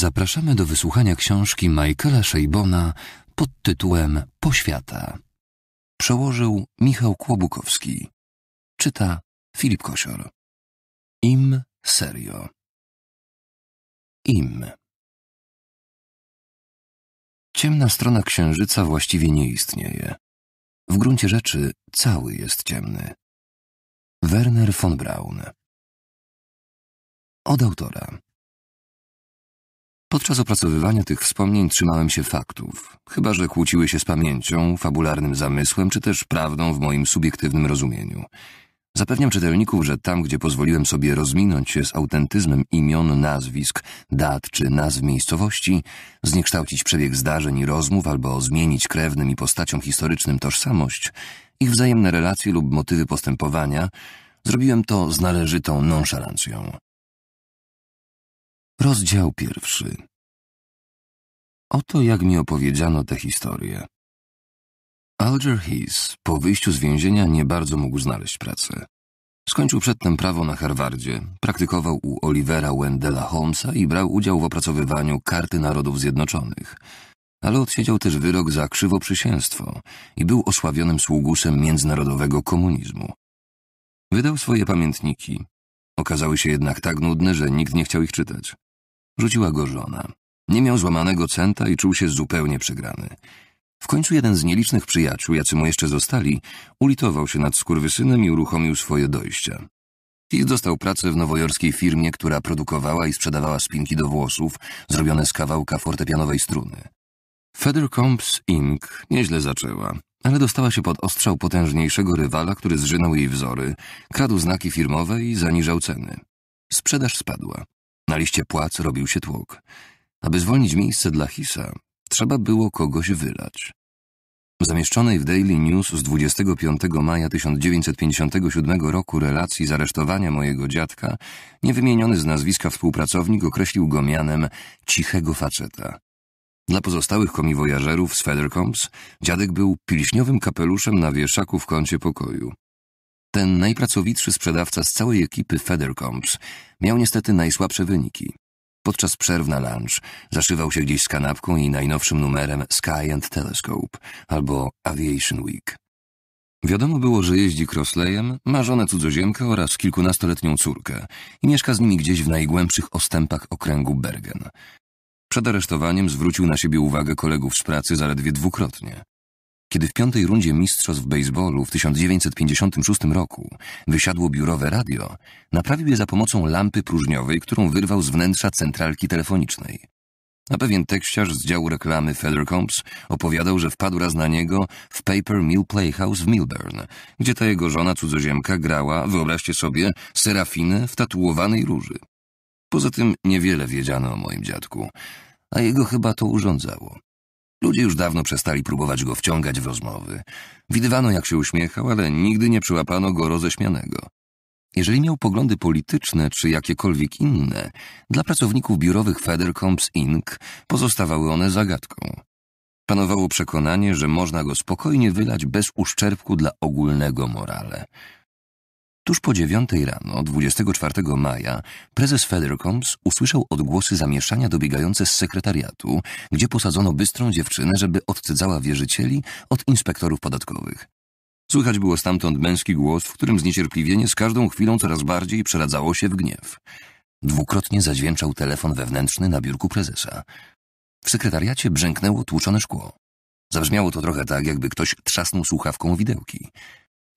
zapraszamy do wysłuchania książki Michaela Szejbona pod tytułem Poświata. Przełożył Michał Kłobukowski. Czyta Filip Kosior. Im serio. Im. Ciemna strona księżyca właściwie nie istnieje. W gruncie rzeczy cały jest ciemny. Werner von Braun. Od autora. Podczas opracowywania tych wspomnień trzymałem się faktów, chyba że kłóciły się z pamięcią, fabularnym zamysłem czy też prawdą w moim subiektywnym rozumieniu. Zapewniam czytelników, że tam, gdzie pozwoliłem sobie rozminąć się z autentyzmem imion, nazwisk, dat czy nazw miejscowości, zniekształcić przebieg zdarzeń i rozmów albo zmienić krewnym i postaciom historycznym tożsamość, ich wzajemne relacje lub motywy postępowania, zrobiłem to z należytą nonszalancją. Rozdział pierwszy. Oto jak mi opowiedziano tę historię. Alger Heath po wyjściu z więzienia nie bardzo mógł znaleźć pracę. Skończył przedtem prawo na Harvardzie, praktykował u Olivera Wendella Holmesa i brał udział w opracowywaniu Karty Narodów Zjednoczonych. Ale odsiedział też wyrok za krzywoprzysięstwo i był osławionym sługusem międzynarodowego komunizmu. Wydał swoje pamiętniki. Okazały się jednak tak nudne, że nikt nie chciał ich czytać. Rzuciła go żona. Nie miał złamanego centa i czuł się zupełnie przegrany. W końcu jeden z nielicznych przyjaciół, jacy mu jeszcze zostali, ulitował się nad skurwysynem i uruchomił swoje dojścia. Keith dostał pracę w nowojorskiej firmie, która produkowała i sprzedawała spinki do włosów, zrobione z kawałka fortepianowej struny. Feather Combs Inc. nieźle zaczęła, ale dostała się pod ostrzał potężniejszego rywala, który zżynął jej wzory, kradł znaki firmowe i zaniżał ceny. Sprzedaż spadła. Na liście płac robił się tłok. Aby zwolnić miejsce dla Hisa, trzeba było kogoś wylać. W zamieszczonej w Daily News z 25 maja 1957 roku relacji z aresztowania mojego dziadka, niewymieniony z nazwiska współpracownik określił go mianem cichego faceta. Dla pozostałych komiwojażerów z Federcombs dziadek był pilśniowym kapeluszem na wieszaku w kącie pokoju. Ten najpracowitszy sprzedawca z całej ekipy Federcombs miał niestety najsłabsze wyniki. Podczas przerw na lunch zaszywał się gdzieś z kanapką i najnowszym numerem Sky and Telescope albo Aviation Week. Wiadomo było, że jeździ Crossleyem, ma żonę cudzoziemkę oraz kilkunastoletnią córkę i mieszka z nimi gdzieś w najgłębszych ostępach okręgu Bergen. Przed aresztowaniem zwrócił na siebie uwagę kolegów z pracy zaledwie dwukrotnie. Kiedy w piątej rundzie mistrzostw baseballu w 1956 roku wysiadło biurowe radio, naprawił je za pomocą lampy próżniowej, którą wyrwał z wnętrza centralki telefonicznej. A pewien tekściarz z działu reklamy Feathercombs opowiadał, że wpadł raz na niego w Paper Mill Playhouse w Milburn, gdzie ta jego żona cudzoziemka grała, wyobraźcie sobie, serafinę w tatuowanej róży. Poza tym niewiele wiedziano o moim dziadku, a jego chyba to urządzało. Ludzie już dawno przestali próbować go wciągać w rozmowy. Widywano, jak się uśmiechał, ale nigdy nie przyłapano go roześmianego. Jeżeli miał poglądy polityczne czy jakiekolwiek inne, dla pracowników biurowych Federcombs Inc. pozostawały one zagadką. Panowało przekonanie, że można go spokojnie wylać bez uszczerbku dla ogólnego morale. Tuż po dziewiątej rano, 24 maja, prezes Federcoms usłyszał odgłosy zamieszania dobiegające z sekretariatu, gdzie posadzono bystrą dziewczynę, żeby odcydzała wierzycieli od inspektorów podatkowych. Słychać było stamtąd męski głos, w którym zniecierpliwienie z każdą chwilą coraz bardziej przeradzało się w gniew. Dwukrotnie zadźwięczał telefon wewnętrzny na biurku prezesa. W sekretariacie brzęknęło tłuczone szkło. Zabrzmiało to trochę tak, jakby ktoś trzasnął słuchawką widełki.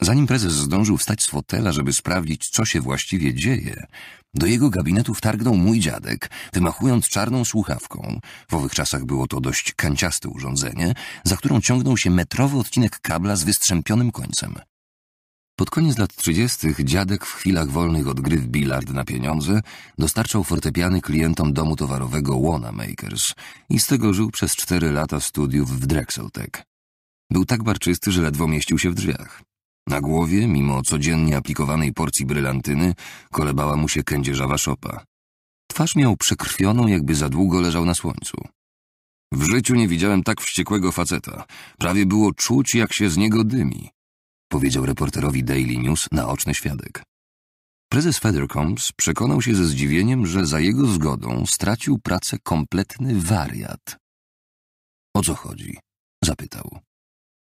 Zanim prezes zdążył wstać z fotela, żeby sprawdzić, co się właściwie dzieje, do jego gabinetu wtargnął mój dziadek, wymachując czarną słuchawką. W owych czasach było to dość kanciaste urządzenie, za którą ciągnął się metrowy odcinek kabla z wystrzępionym końcem. Pod koniec lat trzydziestych dziadek w chwilach wolnych od gry w bilard na pieniądze dostarczał fortepiany klientom domu towarowego Łona Makers i z tego żył przez cztery lata studiów w Drexel Tech. Był tak barczysty, że ledwo mieścił się w drzwiach. Na głowie, mimo codziennie aplikowanej porcji brylantyny, kolebała mu się kędzierzawa szopa. Twarz miał przekrwioną, jakby za długo leżał na słońcu. W życiu nie widziałem tak wściekłego faceta. Prawie było czuć, jak się z niego dymi, powiedział reporterowi Daily News naoczny świadek. Prezes Feathercombs przekonał się ze zdziwieniem, że za jego zgodą stracił pracę kompletny wariat. O co chodzi? zapytał.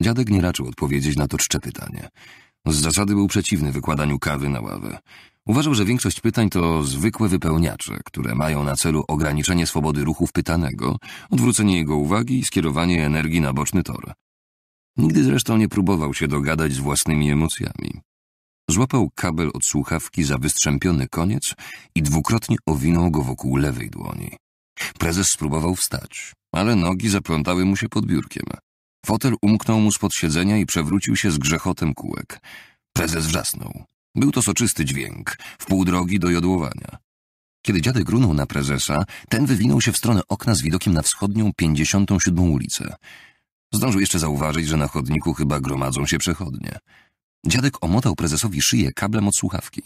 Dziadek nie raczył odpowiedzieć na to czcze pytanie. Z zasady był przeciwny wykładaniu kawy na ławę. Uważał, że większość pytań to zwykłe wypełniacze, które mają na celu ograniczenie swobody ruchów pytanego, odwrócenie jego uwagi i skierowanie energii na boczny tor. Nigdy zresztą nie próbował się dogadać z własnymi emocjami. Złapał kabel od słuchawki za wystrzępiony koniec i dwukrotnie owinął go wokół lewej dłoni. Prezes spróbował wstać, ale nogi zaplątały mu się pod biurkiem. Fotel umknął mu spod siedzenia i przewrócił się z grzechotem kółek. Prezes wrzasnął. Był to soczysty dźwięk, w pół drogi do jodłowania. Kiedy dziadek grunął na prezesa, ten wywinął się w stronę okna z widokiem na wschodnią 57 ulicę. Zdążył jeszcze zauważyć, że na chodniku chyba gromadzą się przechodnie. Dziadek omotał prezesowi szyję kablem od słuchawki.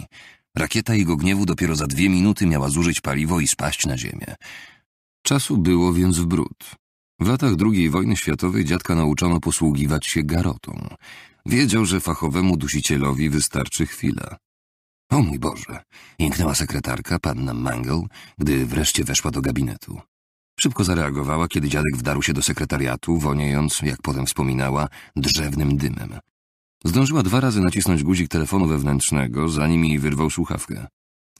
Rakieta jego gniewu dopiero za dwie minuty miała zużyć paliwo i spaść na ziemię. Czasu było więc w bród. W latach II wojny światowej dziadka nauczono posługiwać się garotą. Wiedział, że fachowemu dusicielowi wystarczy chwila. O mój Boże! Jęknęła sekretarka, panna Mangle, gdy wreszcie weszła do gabinetu. Szybko zareagowała, kiedy dziadek wdarł się do sekretariatu, woniejąc, jak potem wspominała, drzewnym dymem. Zdążyła dwa razy nacisnąć guzik telefonu wewnętrznego, zanim jej wyrwał słuchawkę.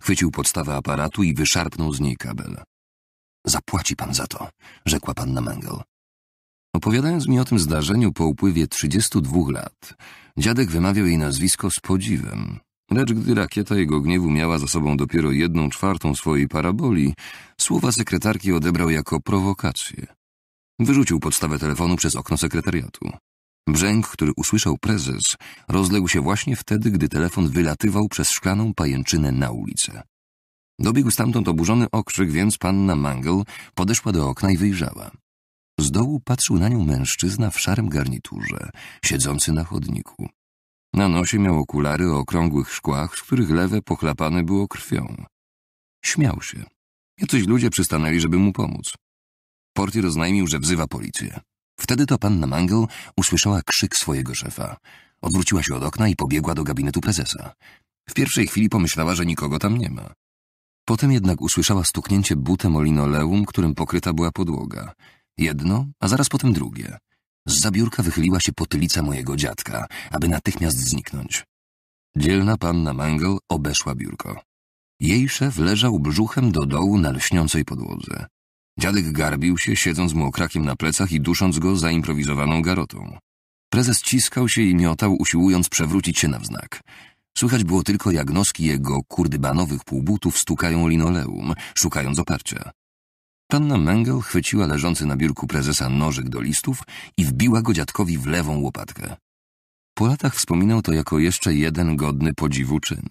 Chwycił podstawę aparatu i wyszarpnął z niej kabel. Zapłaci pan za to, rzekła panna Mengel. Opowiadając mi o tym zdarzeniu po upływie 32 lat, dziadek wymawiał jej nazwisko z podziwem. Lecz gdy rakieta jego gniewu miała za sobą dopiero jedną czwartą swojej paraboli, słowa sekretarki odebrał jako prowokację. Wyrzucił podstawę telefonu przez okno sekretariatu. Brzęk, który usłyszał prezes, rozległ się właśnie wtedy, gdy telefon wylatywał przez szklaną pajęczynę na ulicę. Dobiegł stamtąd oburzony okrzyk, więc panna Mangle podeszła do okna i wyjrzała. Z dołu patrzył na nią mężczyzna w szarym garniturze, siedzący na chodniku. Na nosie miał okulary o okrągłych szkłach, z których lewe pochlapane było krwią. Śmiał się. Jacyś ludzie przystanęli, żeby mu pomóc. Portier oznajmił, że wzywa policję. Wtedy to panna Mangle usłyszała krzyk swojego szefa. Odwróciła się od okna i pobiegła do gabinetu prezesa. W pierwszej chwili pomyślała, że nikogo tam nie ma. Potem jednak usłyszała stuknięcie butem o linoleum, którym pokryta była podłoga. Jedno, a zaraz potem drugie. Z zabiórka wychyliła się potylica mojego dziadka, aby natychmiast zniknąć. Dzielna panna Mangle obeszła biurko. Jej szef leżał brzuchem do dołu na lśniącej podłodze. Dziadek garbił się, siedząc mu okrakiem na plecach i dusząc go zaimprowizowaną garotą. Prezes ciskał się i miotał, usiłując przewrócić się na wznak. Słychać było tylko, jak noski jego kurdybanowych półbutów stukają linoleum, szukając oparcia. Panna Mengel chwyciła leżący na biurku prezesa nożyk do listów i wbiła go dziadkowi w lewą łopatkę. Po latach wspominał to jako jeszcze jeden godny podziwu czyn.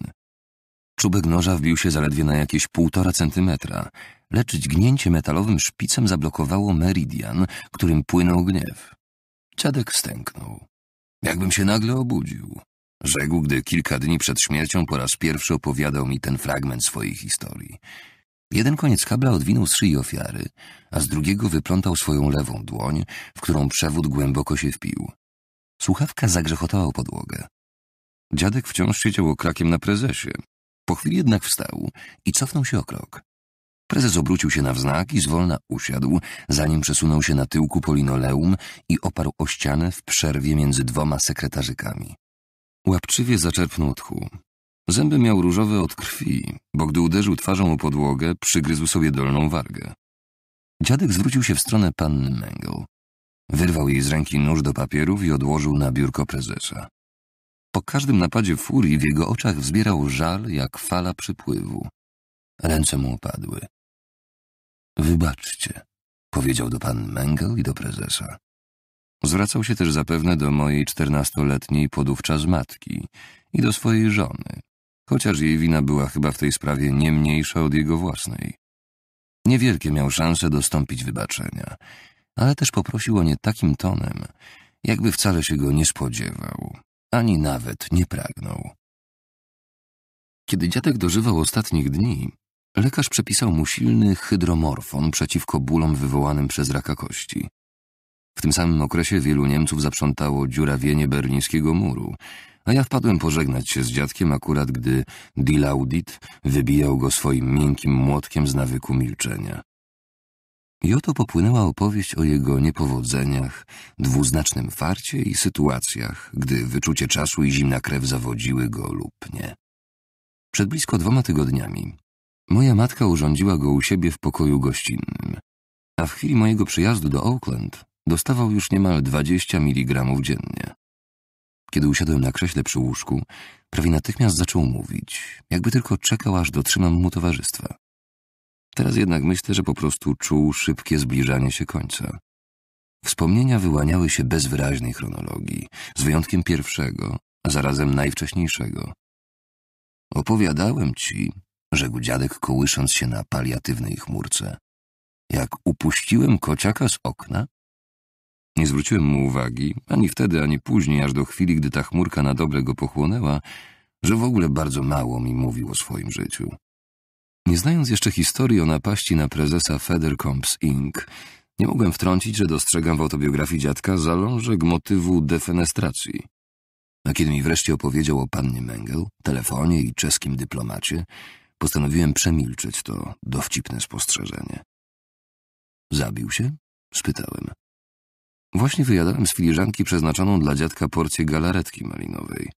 Czubek noża wbił się zaledwie na jakieś półtora centymetra, lecz dźgnięcie metalowym szpicem zablokowało meridian, którym płynął gniew. Ciadek stęknął. Jakbym się nagle obudził. Rzekł, gdy kilka dni przed śmiercią po raz pierwszy opowiadał mi ten fragment swojej historii. Jeden koniec kabla odwinął z szyi ofiary, a z drugiego wyplątał swoją lewą dłoń, w którą przewód głęboko się wpił. Słuchawka zagrzechotała podłogę. Dziadek wciąż siedział okrakiem na prezesie. Po chwili jednak wstał i cofnął się o krok. Prezes obrócił się na wznak i zwolna usiadł, zanim przesunął się na tyłku polinoleum i oparł o ścianę w przerwie między dwoma sekretarzykami. Łapczywie zaczerpnął tchu. Zęby miał różowe od krwi, bo gdy uderzył twarzą o podłogę, przygryzł sobie dolną wargę. Dziadek zwrócił się w stronę panny Mengel. Wyrwał jej z ręki nóż do papierów i odłożył na biurko prezesa. Po każdym napadzie furii w jego oczach wzbierał żal jak fala przypływu. Ręce mu opadły. Wybaczcie, powiedział do panny Mengel i do prezesa. Zwracał się też zapewne do mojej czternastoletniej podówczas matki i do swojej żony, chociaż jej wina była chyba w tej sprawie nie mniejsza od jego własnej. Niewielkie miał szanse dostąpić wybaczenia, ale też poprosił o nie takim tonem, jakby wcale się go nie spodziewał, ani nawet nie pragnął. Kiedy dziadek dożywał ostatnich dni, lekarz przepisał mu silny hydromorfon przeciwko bólom wywołanym przez raka kości. W tym samym okresie wielu Niemców zaprzątało dziurawienie berlińskiego muru, a ja wpadłem pożegnać się z dziadkiem akurat gdy Dilaudit wybijał go swoim miękkim młotkiem z nawyku milczenia. I oto popłynęła opowieść o jego niepowodzeniach, dwuznacznym farcie i sytuacjach, gdy wyczucie czasu i zimna krew zawodziły go lub nie. Przed blisko dwoma tygodniami moja matka urządziła go u siebie w pokoju gościnnym, a w chwili mojego przyjazdu do Oakland dostawał już niemal 20 mg dziennie. Kiedy usiadłem na krześle przy łóżku, prawie natychmiast zaczął mówić, jakby tylko czekał, aż dotrzymam mu towarzystwa. Teraz jednak myślę, że po prostu czuł szybkie zbliżanie się końca. Wspomnienia wyłaniały się bez wyraźnej chronologii, z wyjątkiem pierwszego, a zarazem najwcześniejszego. Opowiadałem ci, rzekł dziadek, kołysząc się na paliatywnej chmurce. Jak upuściłem kociaka z okna, nie zwróciłem mu uwagi, ani wtedy, ani później, aż do chwili, gdy ta chmurka na dobre go pochłonęła, że w ogóle bardzo mało mi mówił o swoim życiu. Nie znając jeszcze historii o napaści na prezesa Federcombs Inc., nie mogłem wtrącić, że dostrzegam w autobiografii dziadka zalążek motywu defenestracji. A kiedy mi wreszcie opowiedział o pannie Mengel, telefonie i czeskim dyplomacie, postanowiłem przemilczyć to dowcipne spostrzeżenie. Zabił się? spytałem. Właśnie wyjadałem z filiżanki przeznaczoną dla dziadka porcję galaretki malinowej.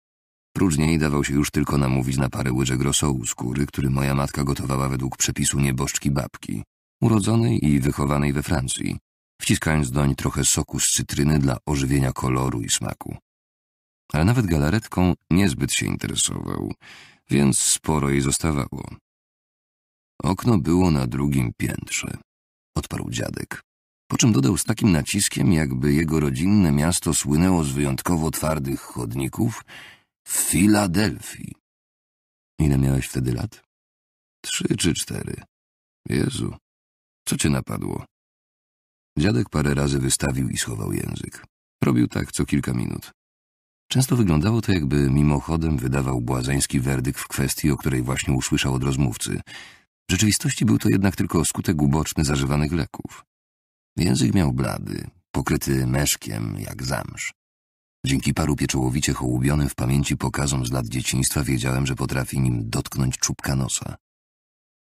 Próżniej dawał się już tylko namówić na parę łyżek rosołu z który moja matka gotowała według przepisu nieboszczki babki, urodzonej i wychowanej we Francji, wciskając doń trochę soku z cytryny dla ożywienia koloru i smaku. Ale nawet galaretką niezbyt się interesował, więc sporo jej zostawało. Okno było na drugim piętrze, odparł dziadek. Po czym dodał z takim naciskiem, jakby jego rodzinne miasto słynęło z wyjątkowo twardych chodników w Filadelfii. Ile miałeś wtedy lat? Trzy czy cztery. Jezu, co cię napadło? Dziadek parę razy wystawił i schował język. Robił tak co kilka minut. Często wyglądało to, jakby mimochodem wydawał błazeński werdykt w kwestii, o której właśnie usłyszał od rozmówcy. W rzeczywistości był to jednak tylko skutek uboczny zażywanych leków. Język miał blady, pokryty meszkiem jak zamsz. Dzięki paru pieczołowicie hołubionym w pamięci pokazom z lat dzieciństwa wiedziałem, że potrafi nim dotknąć czubka nosa.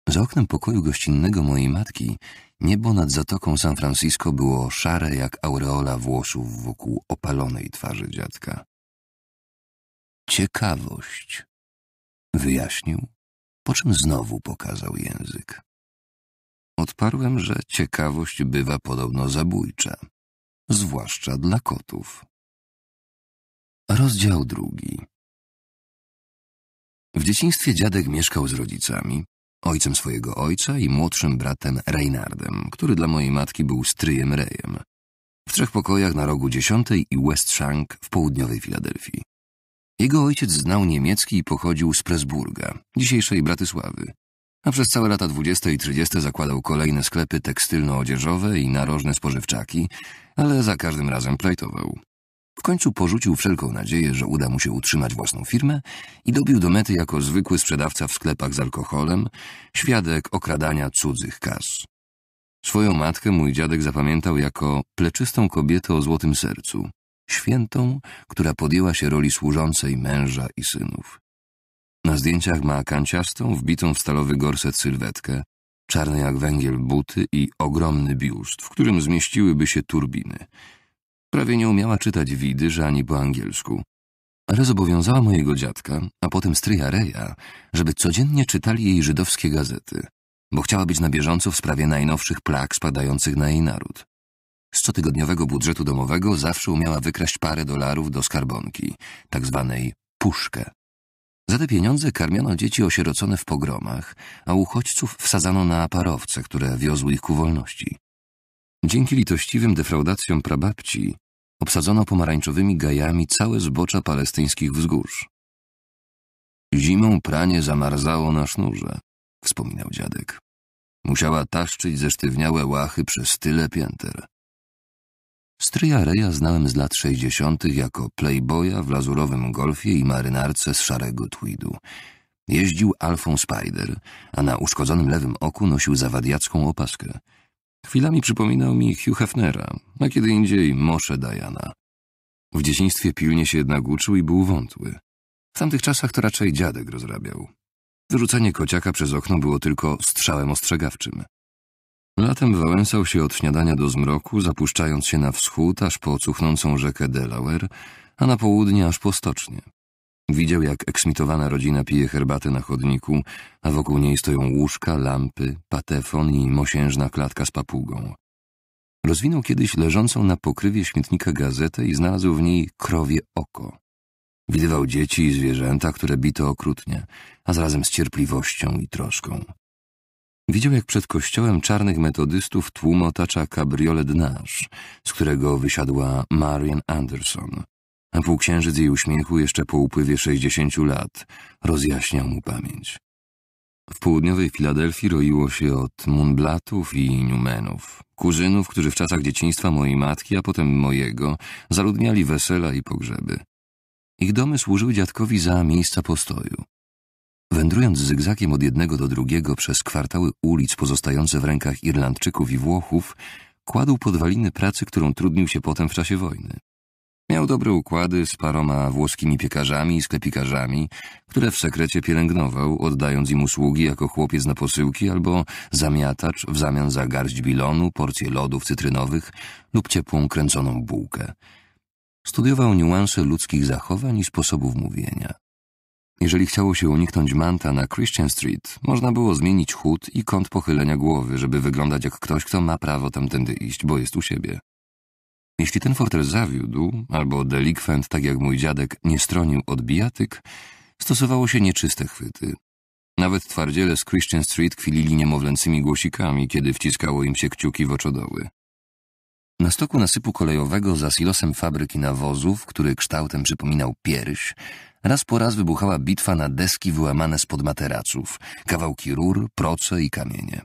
Za oknem pokoju gościnnego mojej matki niebo nad zatoką San Francisco było szare jak aureola włosów wokół opalonej twarzy dziadka. Ciekawość, wyjaśnił, po czym znowu pokazał język. Odparłem, że ciekawość bywa podobno zabójcza, zwłaszcza dla kotów. Rozdział drugi. W dzieciństwie dziadek mieszkał z rodzicami, ojcem swojego ojca i młodszym bratem Reinardem, który dla mojej matki był stryjem Rejem. W trzech pokojach na rogu dziesiątej i West Shank w południowej Filadelfii. Jego ojciec znał niemiecki i pochodził z Presburga, dzisiejszej Bratysławy a przez całe lata 20 i 30 zakładał kolejne sklepy tekstylno-odzieżowe i narożne spożywczaki, ale za każdym razem plajtował. W końcu porzucił wszelką nadzieję, że uda mu się utrzymać własną firmę i dobił do mety jako zwykły sprzedawca w sklepach z alkoholem, świadek okradania cudzych kas. Swoją matkę mój dziadek zapamiętał jako pleczystą kobietę o złotym sercu, świętą, która podjęła się roli służącej męża i synów. Na zdjęciach ma kanciastą, wbitą w stalowy gorset sylwetkę, czarne jak węgiel buty i ogromny biust, w którym zmieściłyby się turbiny. Prawie nie umiała czytać widy, że ani po angielsku, ale zobowiązała mojego dziadka, a potem stryja Reja, żeby codziennie czytali jej żydowskie gazety, bo chciała być na bieżąco w sprawie najnowszych plag spadających na jej naród. Z cotygodniowego budżetu domowego zawsze umiała wykraść parę dolarów do skarbonki, tak zwanej puszkę. Za te pieniądze karmiono dzieci osierocone w pogromach, a uchodźców wsadzano na parowce, które wiozły ich ku wolności. Dzięki litościwym defraudacjom prababci obsadzono pomarańczowymi gajami całe zbocza palestyńskich wzgórz. Zimą pranie zamarzało na sznurze, wspominał dziadek. Musiała taszczyć zesztywniałe łachy przez tyle pięter. Stryja Reja znałem z lat 60. jako playboya w lazurowym golfie i marynarce z szarego tweedu. Jeździł Alfą Spider, a na uszkodzonym lewym oku nosił zawadiacką opaskę. Chwilami przypominał mi Hugh Hefnera, a kiedy indziej Moshe Diana. W dzieciństwie pilnie się jednak uczył i był wątły. W tamtych czasach to raczej dziadek rozrabiał. Wyrzucenie kociaka przez okno było tylko strzałem ostrzegawczym. Latem wałęsał się od śniadania do zmroku, zapuszczając się na wschód aż po cuchnącą rzekę Delaware, a na południe aż po stocznie. Widział, jak eksmitowana rodzina pije herbatę na chodniku, a wokół niej stoją łóżka, lampy, patefon i mosiężna klatka z papugą. Rozwinął kiedyś leżącą na pokrywie śmietnika gazetę i znalazł w niej krowie oko. Widywał dzieci i zwierzęta, które bito okrutnie, a zarazem z cierpliwością i troską. Widział, jak przed kościołem czarnych metodystów tłum otacza kabriolet nasz, z którego wysiadła Marian Anderson, a półksiężyc jej uśmiechu jeszcze po upływie sześćdziesięciu lat rozjaśniał mu pamięć. W południowej Filadelfii roiło się od Munblatów i Newmanów, kuzynów, którzy w czasach dzieciństwa mojej matki, a potem mojego, zaludniali wesela i pogrzeby. Ich domy służyły dziadkowi za miejsca postoju. Wędrując zygzakiem od jednego do drugiego przez kwartały ulic pozostające w rękach Irlandczyków i Włochów, kładł podwaliny pracy, którą trudnił się potem w czasie wojny. Miał dobre układy z paroma włoskimi piekarzami i sklepikarzami, które w sekrecie pielęgnował, oddając im usługi jako chłopiec na posyłki albo zamiatacz w zamian za garść bilonu, porcję lodów cytrynowych lub ciepłą kręconą bułkę. Studiował niuanse ludzkich zachowań i sposobów mówienia. Jeżeli chciało się uniknąć manta na Christian Street, można było zmienić chód i kąt pochylenia głowy, żeby wyglądać jak ktoś, kto ma prawo tamtędy iść, bo jest u siebie. Jeśli ten fortel zawiódł, albo delikwent, tak jak mój dziadek, nie stronił od bijatyk, stosowało się nieczyste chwyty. Nawet twardziele z Christian Street kwilili niemowlęcymi głosikami, kiedy wciskało im się kciuki w oczodoły. Na stoku nasypu kolejowego za silosem fabryki nawozów, który kształtem przypominał pierś, raz po raz wybuchała bitwa na deski wyłamane spod materaców, kawałki rur, proce i kamienie.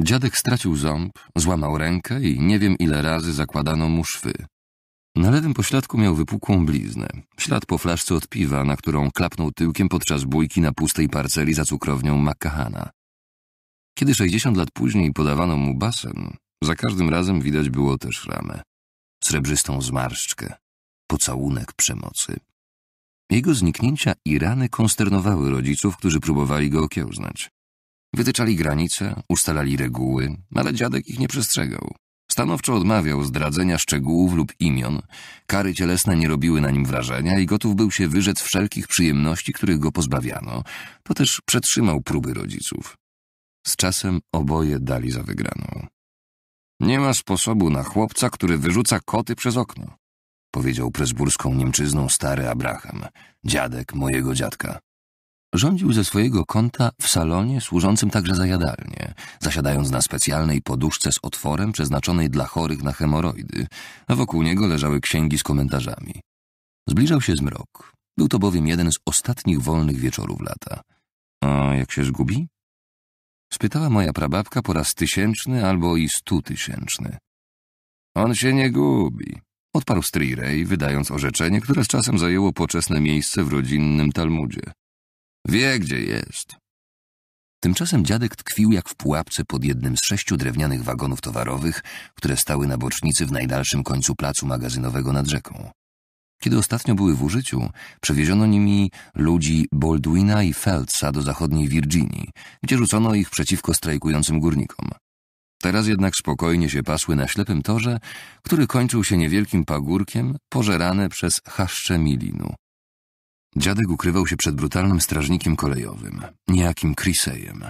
Dziadek stracił ząb, złamał rękę i nie wiem ile razy zakładano mu szwy. Na lewym pośladku miał wypukłą bliznę, ślad po flaszce od piwa, na którą klapnął tyłkiem podczas bójki na pustej parceli za cukrownią McCahana. Kiedy sześćdziesiąt lat później podawano mu basen, za każdym razem widać było też ramę, srebrzystą zmarszczkę, pocałunek przemocy. Jego zniknięcia i rany konsternowały rodziców, którzy próbowali go okiełznać. Wytyczali granice, ustalali reguły, ale dziadek ich nie przestrzegał. Stanowczo odmawiał zdradzenia szczegółów lub imion, kary cielesne nie robiły na nim wrażenia i gotów był się wyrzec wszelkich przyjemności, których go pozbawiano. To też przetrzymał próby rodziców. Z czasem oboje dali za wygraną. Nie ma sposobu na chłopca, który wyrzuca koty przez okno, powiedział prezburską Niemczyzną stary Abraham, dziadek mojego dziadka. Rządził ze swojego kąta w salonie służącym także za jadalnię, zasiadając na specjalnej poduszce z otworem przeznaczonej dla chorych na hemoroidy, a wokół niego leżały księgi z komentarzami. Zbliżał się zmrok. Był to bowiem jeden z ostatnich wolnych wieczorów lata. A jak się zgubi? spytała moja prababka po raz tysięczny albo i stutysięczny. On się nie gubi, odparł Strirej, wydając orzeczenie, które z czasem zajęło poczesne miejsce w rodzinnym Talmudzie. Wie, gdzie jest. Tymczasem dziadek tkwił jak w pułapce pod jednym z sześciu drewnianych wagonów towarowych, które stały na bocznicy w najdalszym końcu placu magazynowego nad rzeką. Kiedy ostatnio były w użyciu, przewieziono nimi ludzi Baldwina i Feldsa do zachodniej Virginii, gdzie rzucono ich przeciwko strajkującym górnikom. Teraz jednak spokojnie się pasły na ślepym torze, który kończył się niewielkim pagórkiem, pożerane przez haszcze milinu. Dziadek ukrywał się przed brutalnym strażnikiem kolejowym, niejakim Krisejem,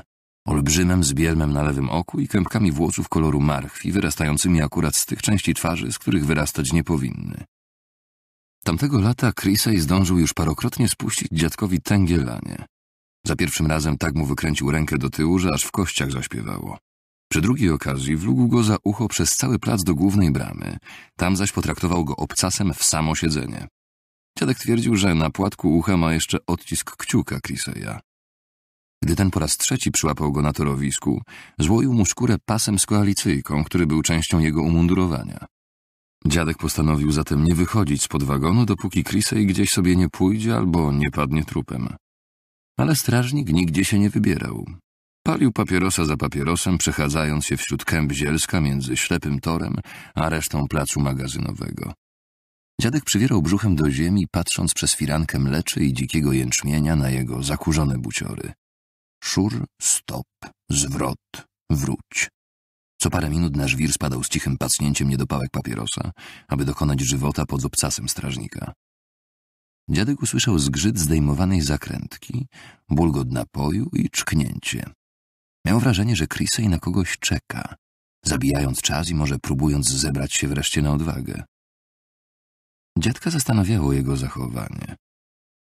olbrzymem z bielmem na lewym oku i kępkami włosów koloru marchwi, wyrastającymi akurat z tych części twarzy, z których wyrastać nie powinny. Tamtego lata Krisej zdążył już parokrotnie spuścić dziadkowi tęgielanie. Za pierwszym razem tak mu wykręcił rękę do tyłu, że aż w kościach zaśpiewało. Przy drugiej okazji wlógł go za ucho przez cały plac do głównej bramy. Tam zaś potraktował go obcasem w samo siedzenie. Dziadek twierdził, że na płatku ucha ma jeszcze odcisk kciuka Kriseja. Gdy ten po raz trzeci przyłapał go na torowisku, złoił mu skórę pasem z koalicyjką, który był częścią jego umundurowania. Dziadek postanowił zatem nie wychodzić spod wagonu, dopóki Krisej gdzieś sobie nie pójdzie albo nie padnie trupem. Ale strażnik nigdzie się nie wybierał. Palił papierosa za papierosem, przechadzając się wśród kęp zielska między ślepym torem a resztą placu magazynowego. Dziadek przywierał brzuchem do ziemi, patrząc przez firankę mleczy i dzikiego jęczmienia na jego zakurzone buciory. Szur, stop, zwrot, wróć. Co parę minut nasz wir spadał z cichym pacnięciem niedopałek papierosa, aby dokonać żywota pod obcasem strażnika. Dziadek usłyszał zgrzyt zdejmowanej zakrętki, bulgot napoju i czknięcie. Miał wrażenie, że Krisej na kogoś czeka, zabijając czas i może próbując zebrać się wreszcie na odwagę. Dziadka zastanawiało jego zachowanie.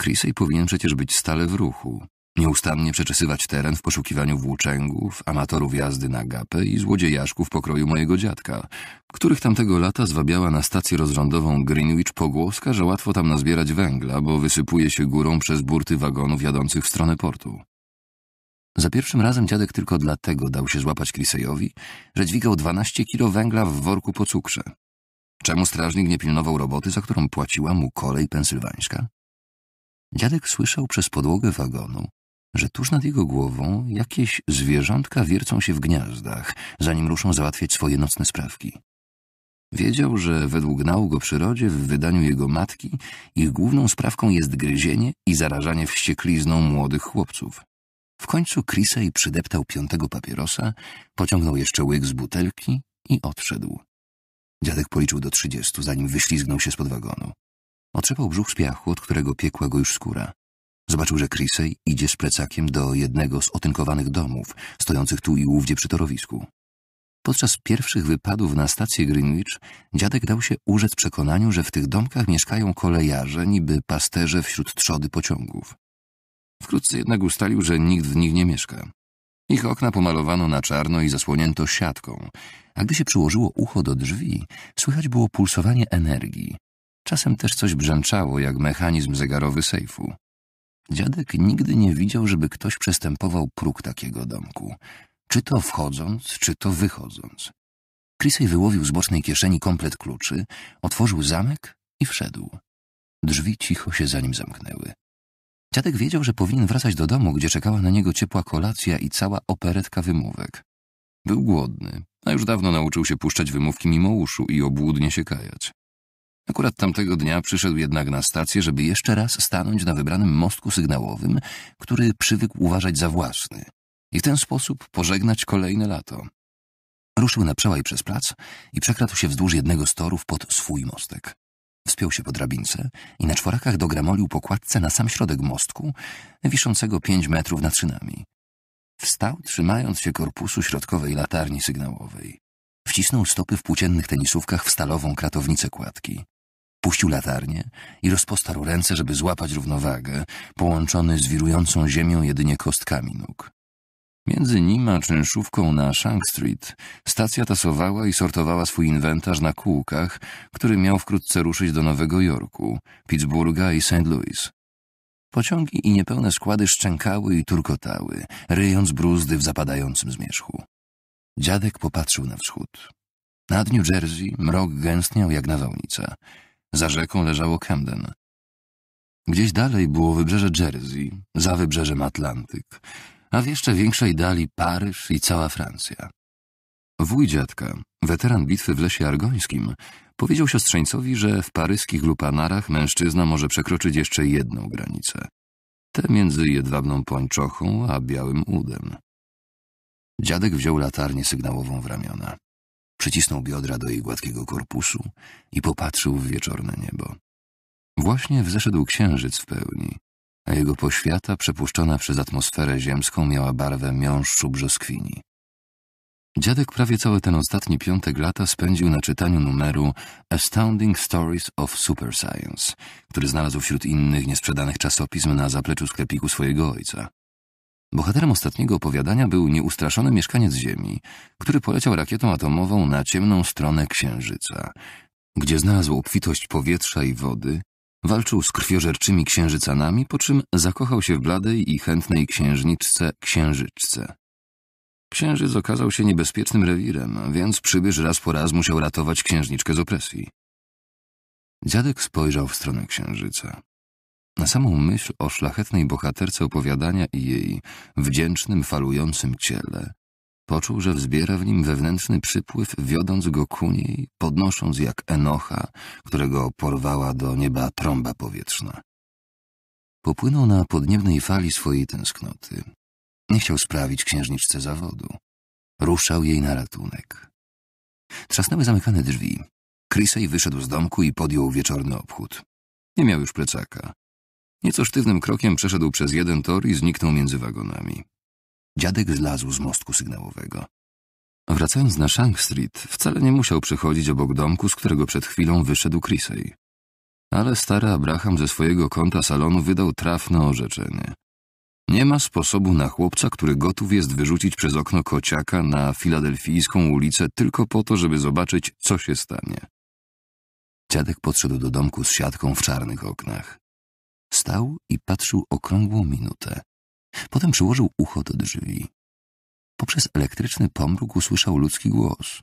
Krisej powinien przecież być stale w ruchu, Nieustannie przeczesywać teren w poszukiwaniu włóczęgów, amatorów jazdy na gapę i złodziejaszków pokroju mojego dziadka, których tamtego lata zwabiała na stację rozrządową Greenwich pogłoska, że łatwo tam nazbierać węgla, bo wysypuje się górą przez burty wagonów jadących w stronę portu. Za pierwszym razem dziadek tylko dlatego dał się złapać Krisejowi, że dźwigał 12 kilo węgla w worku po cukrze. Czemu strażnik nie pilnował roboty, za którą płaciła mu kolej pensylwańska? Dziadek słyszał przez podłogę wagonu, że tuż nad jego głową jakieś zwierzątka wiercą się w gniazdach, zanim ruszą załatwiać swoje nocne sprawki. Wiedział, że według nauk o przyrodzie w wydaniu jego matki ich główną sprawką jest gryzienie i zarażanie wścieklizną młodych chłopców. W końcu Chrisej przydeptał piątego papierosa, pociągnął jeszcze łyk z butelki i odszedł. Dziadek policzył do trzydziestu, zanim wyślizgnął się spod wagonu. Otrzepał brzuch z piachu, od którego piekła go już skóra. Zobaczył, że Chrisej idzie z plecakiem do jednego z otynkowanych domów, stojących tu i ówdzie przy torowisku. Podczas pierwszych wypadów na stację Greenwich dziadek dał się urzec przekonaniu, że w tych domkach mieszkają kolejarze, niby pasterze wśród trzody pociągów. Wkrótce jednak ustalił, że nikt w nich nie mieszka. Ich okna pomalowano na czarno i zasłonięto siatką, a gdy się przyłożyło ucho do drzwi, słychać było pulsowanie energii. Czasem też coś brzęczało, jak mechanizm zegarowy sejfu. Dziadek nigdy nie widział, żeby ktoś przestępował próg takiego domku. Czy to wchodząc, czy to wychodząc. Chrisej wyłowił z bocznej kieszeni komplet kluczy, otworzył zamek i wszedł. Drzwi cicho się za nim zamknęły. Dziadek wiedział, że powinien wracać do domu, gdzie czekała na niego ciepła kolacja i cała operetka wymówek. Był głodny, a już dawno nauczył się puszczać wymówki mimo uszu i obłudnie się kajać. Akurat tamtego dnia przyszedł jednak na stację, żeby jeszcze raz stanąć na wybranym mostku sygnałowym, który przywykł uważać za własny i w ten sposób pożegnać kolejne lato. Ruszył na przełaj przez plac i przekradł się wzdłuż jednego z torów pod swój mostek. Wspiął się po drabince i na czworakach dogramolił pokładce na sam środek mostku, wiszącego pięć metrów nad szynami. Wstał, trzymając się korpusu środkowej latarni sygnałowej. Wcisnął stopy w płóciennych tenisówkach w stalową kratownicę kładki. Puścił latarnię i rozpostarł ręce, żeby złapać równowagę, połączony z wirującą ziemią jedynie kostkami nóg. Między nim a czynszówką na Shank Street stacja tasowała i sortowała swój inwentarz na kółkach, który miał wkrótce ruszyć do Nowego Jorku, Pittsburgha i St. Louis. Pociągi i niepełne składy szczękały i turkotały, ryjąc bruzdy w zapadającym zmierzchu. Dziadek popatrzył na wschód. Na New Jersey mrok gęstniał jak nawałnica. Za rzeką leżało Camden. Gdzieś dalej było wybrzeże Jersey, za wybrzeżem Atlantyk, a w jeszcze większej dali Paryż i cała Francja. Wuj dziadka, weteran bitwy w lesie argońskim, powiedział siostrzeńcowi, że w paryskich lupanarach mężczyzna może przekroczyć jeszcze jedną granicę. Tę między jedwabną pończochą a białym udem. Dziadek wziął latarnię sygnałową w ramiona. Przycisnął biodra do jej gładkiego korpusu i popatrzył w wieczorne niebo. Właśnie wzeszedł księżyc w pełni, a jego poświata, przepuszczona przez atmosferę ziemską, miała barwę miąższu brzoskwini. Dziadek prawie cały ten ostatni piątek lata spędził na czytaniu numeru Astounding Stories of Super Science, który znalazł wśród innych niesprzedanych czasopism na zapleczu sklepiku swojego ojca. Bohaterem ostatniego opowiadania był nieustraszony mieszkaniec Ziemi, który poleciał rakietą atomową na ciemną stronę Księżyca, gdzie znalazł obfitość powietrza i wody, walczył z krwiożerczymi księżycanami, po czym zakochał się w bladej i chętnej księżniczce Księżyczce. Księżyc okazał się niebezpiecznym rewirem, więc przybysz raz po raz musiał ratować księżniczkę z opresji. Dziadek spojrzał w stronę księżyca. Na samą myśl o szlachetnej bohaterce opowiadania i jej wdzięcznym, falującym ciele poczuł, że wzbiera w nim wewnętrzny przypływ, wiodąc go ku niej, podnosząc jak Enocha, którego porwała do nieba trąba powietrzna. Popłynął na podniebnej fali swojej tęsknoty. Nie chciał sprawić księżniczce zawodu. Ruszał jej na ratunek. Trzasnęły zamykane drzwi. Krisej wyszedł z domku i podjął wieczorny obchód. Nie miał już plecaka. Nieco sztywnym krokiem przeszedł przez jeden tor i zniknął między wagonami. Dziadek zlazł z mostku sygnałowego. Wracając na Shank Street, wcale nie musiał przechodzić obok domku, z którego przed chwilą wyszedł Chrisey. Ale stary Abraham ze swojego kąta salonu wydał trafne orzeczenie. Nie ma sposobu na chłopca, który gotów jest wyrzucić przez okno kociaka na filadelfijską ulicę tylko po to, żeby zobaczyć, co się stanie. Dziadek podszedł do domku z siatką w czarnych oknach. Stał i patrzył okrągłą minutę. Potem przyłożył ucho do drzwi. Poprzez elektryczny pomruk usłyszał ludzki głos.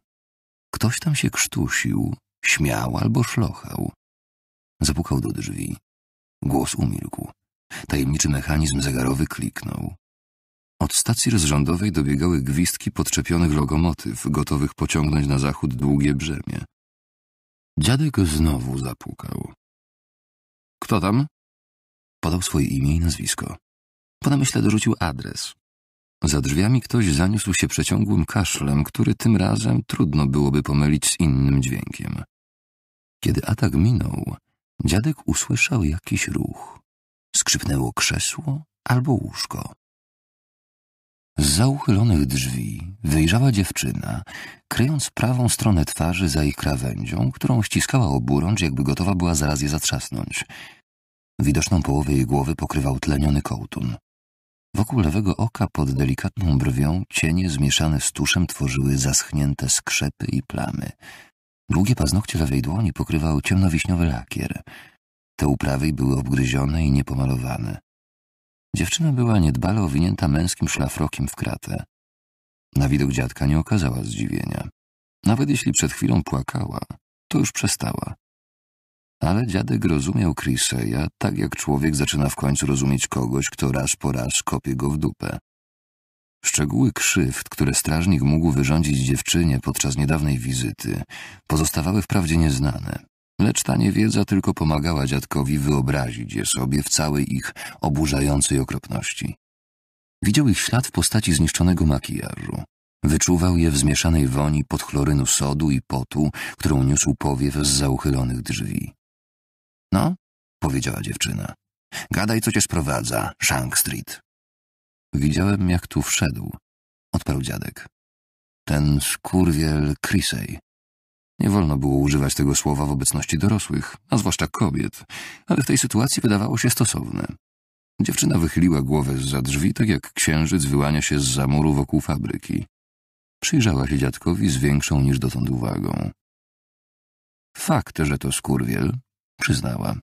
Ktoś tam się krztusił, śmiał albo szlochał. Zapukał do drzwi. Głos umilkł. Tajemniczy mechanizm zegarowy kliknął. Od stacji rozrządowej dobiegały gwizdki podczepionych lokomotyw, gotowych pociągnąć na zachód długie brzemię. Dziadek znowu zapukał. — Kto tam? Podał swoje imię i nazwisko. Po namyśle dorzucił adres. Za drzwiami ktoś zaniósł się przeciągłym kaszlem, który tym razem trudno byłoby pomylić z innym dźwiękiem. Kiedy atak minął, dziadek usłyszał jakiś ruch. Skrzypnęło krzesło albo łóżko. Z zauchylonych drzwi wyjrzała dziewczyna, kryjąc prawą stronę twarzy za jej krawędzią, którą ściskała oburącz, jakby gotowa była zaraz je zatrzasnąć – Widoczną połowę jej głowy pokrywał tleniony kołtun. Wokół lewego oka pod delikatną brwią cienie zmieszane z tuszem tworzyły zaschnięte skrzepy i plamy. Długie paznokcie lewej dłoni pokrywał ciemnowiśniowy lakier. Te u prawej były obgryzione i niepomalowane. Dziewczyna była niedbale owinięta męskim szlafrokiem w kratę. Na widok dziadka nie okazała zdziwienia. Nawet jeśli przed chwilą płakała, to już przestała. Ale dziadek rozumiał Chriseya tak, jak człowiek zaczyna w końcu rozumieć kogoś, kto raz po raz kopie go w dupę. Szczegóły krzywd, które strażnik mógł wyrządzić dziewczynie podczas niedawnej wizyty, pozostawały wprawdzie nieznane, lecz ta niewiedza tylko pomagała dziadkowi wyobrazić je sobie w całej ich oburzającej okropności. Widział ich ślad w postaci zniszczonego makijażu. Wyczuwał je w zmieszanej woni podchlorynu sodu i potu, którą niósł powiew z zauchylonych drzwi. No, powiedziała dziewczyna. Gadaj, co cię sprowadza, Shank Street. Widziałem, jak tu wszedł, odparł dziadek. Ten skurwiel Chrisej. Nie wolno było używać tego słowa w obecności dorosłych, a zwłaszcza kobiet, ale w tej sytuacji wydawało się stosowne. Dziewczyna wychyliła głowę za drzwi, tak jak księżyc wyłania się z muru wokół fabryki. Przyjrzała się dziadkowi z większą niż dotąd uwagą. Fakt, że to skurwiel, Przyznała.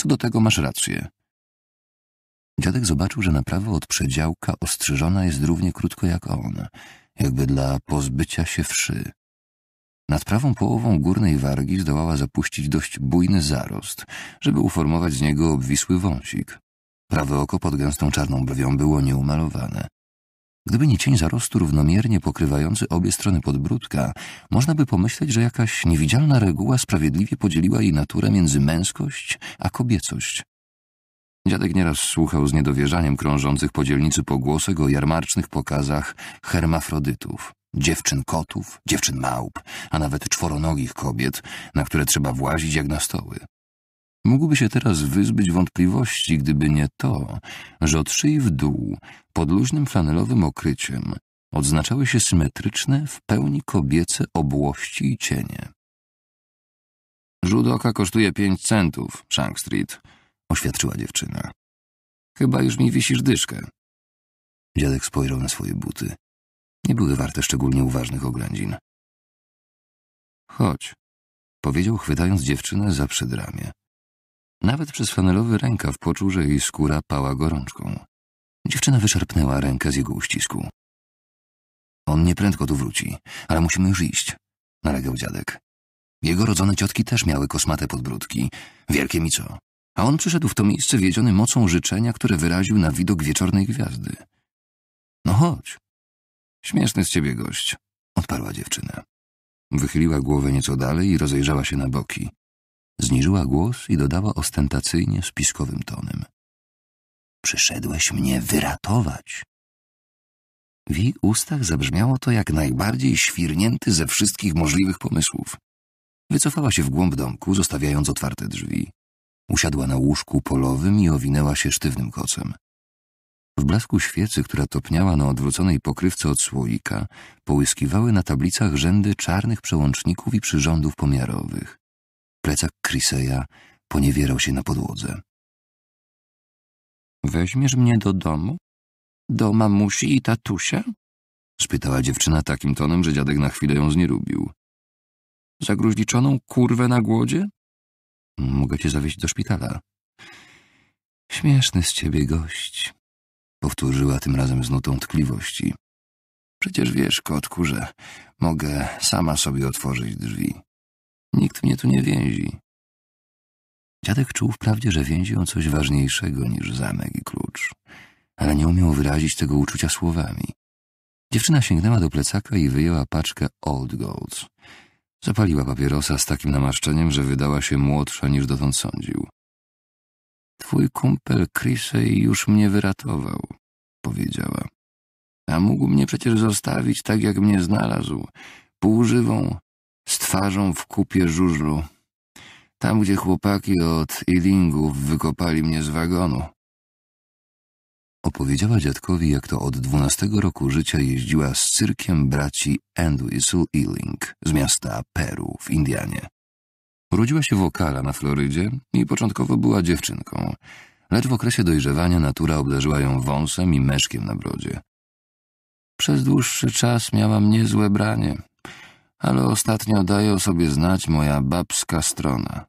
Co do tego masz rację. Dziadek zobaczył, że na prawo od przedziałka ostrzyżona jest równie krótko jak on, jakby dla pozbycia się wszy. Nad prawą połową górnej wargi zdołała zapuścić dość bujny zarost, żeby uformować z niego obwisły wąsik. Prawe oko pod gęstą czarną brwią było nieumalowane. Gdyby nie cień zarostu równomiernie pokrywający obie strony podbródka, można by pomyśleć, że jakaś niewidzialna reguła sprawiedliwie podzieliła jej naturę między męskość a kobiecość. Dziadek nieraz słuchał z niedowierzaniem krążących po dzielnicy pogłosek o jarmarcznych pokazach hermafrodytów, dziewczyn kotów, dziewczyn małp, a nawet czworonogich kobiet, na które trzeba włazić jak na stoły. Mógłby się teraz wyzbyć wątpliwości, gdyby nie to, że od szyi w dół, pod luźnym flanelowym okryciem, odznaczały się symetryczne, w pełni kobiece obłości i cienie. Żudoka kosztuje pięć centów, Shank Street, oświadczyła dziewczyna. Chyba już mi wisisz dyszkę. Dziadek spojrzał na swoje buty. Nie były warte szczególnie uważnych oględzin. Chodź, powiedział, chwytając dziewczynę za przedramię. Nawet przez fanelowy rękaw poczuł, że jej skóra pała gorączką. Dziewczyna wyszarpnęła rękę z jego uścisku. On nieprędko tu wróci, ale musimy już iść, nalegał dziadek. Jego rodzone ciotki też miały kosmate podbródki, wielkie mico. A on przyszedł w to miejsce wiedziony mocą życzenia, które wyraził na widok wieczornej gwiazdy. No chodź. Śmieszny z ciebie gość, odparła dziewczyna. Wychyliła głowę nieco dalej i rozejrzała się na boki, Zniżyła głos i dodała ostentacyjnie spiskowym tonem. Przyszedłeś mnie wyratować. W jej ustach zabrzmiało to jak najbardziej świrnięty ze wszystkich możliwych pomysłów. Wycofała się w głąb domku, zostawiając otwarte drzwi. Usiadła na łóżku polowym i owinęła się sztywnym kocem. W blasku świecy, która topniała na odwróconej pokrywce od słoika, połyskiwały na tablicach rzędy czarnych przełączników i przyrządów pomiarowych. Plecak Chriseya poniewierał się na podłodze. Weźmiesz mnie do domu? Do mamusi i tatusia? spytała dziewczyna takim tonem, że dziadek na chwilę ją znielubił. Za kurwę na głodzie? Mogę cię zawieźć do szpitala. Śmieszny z ciebie gość, powtórzyła tym razem z nutą tkliwości. Przecież wiesz, kotku, że mogę sama sobie otworzyć drzwi. Nikt mnie tu nie więzi. Dziadek czuł wprawdzie, że więzi on coś ważniejszego niż zamek i klucz, ale nie umiał wyrazić tego uczucia słowami. Dziewczyna sięgnęła do plecaka i wyjęła paczkę Old Golds. Zapaliła papierosa z takim namaszczeniem, że wydała się młodsza niż dotąd sądził. Twój kumpel Chrisey już mnie wyratował, powiedziała. A mógł mnie przecież zostawić tak, jak mnie znalazł, półżywą, z twarzą w kupie żużlu. Tam, gdzie chłopaki od Illingów wykopali mnie z wagonu. Opowiedziała dziadkowi, jak to od dwunastego roku życia jeździła z cyrkiem braci Entwistle Ealing z miasta Peru w Indianie. Urodziła się wokala na Florydzie i początkowo była dziewczynką, lecz w okresie dojrzewania natura obdarzyła ją wąsem i meszkiem na brodzie. Przez dłuższy czas miała niezłe branie, ale ostatnio daje o sobie znać moja babska strona.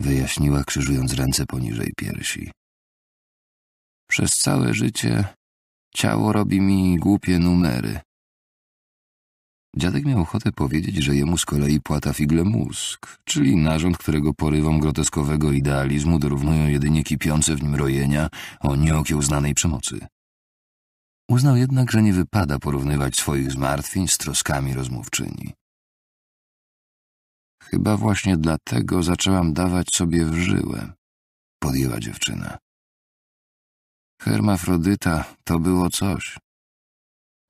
Wyjaśniła, krzyżując ręce poniżej piersi. Przez całe życie ciało robi mi głupie numery. Dziadek miał ochotę powiedzieć, że jemu z kolei płata figle mózg, czyli narząd, którego porywom groteskowego idealizmu dorównują jedynie kipiące w nim rojenia o nieokiełznanej przemocy. Uznał jednak, że nie wypada porównywać swoich zmartwień z troskami rozmówczyni. Chyba właśnie dlatego zaczęłam dawać sobie w żyłę, podjęła dziewczyna. Hermafrodyta to było coś.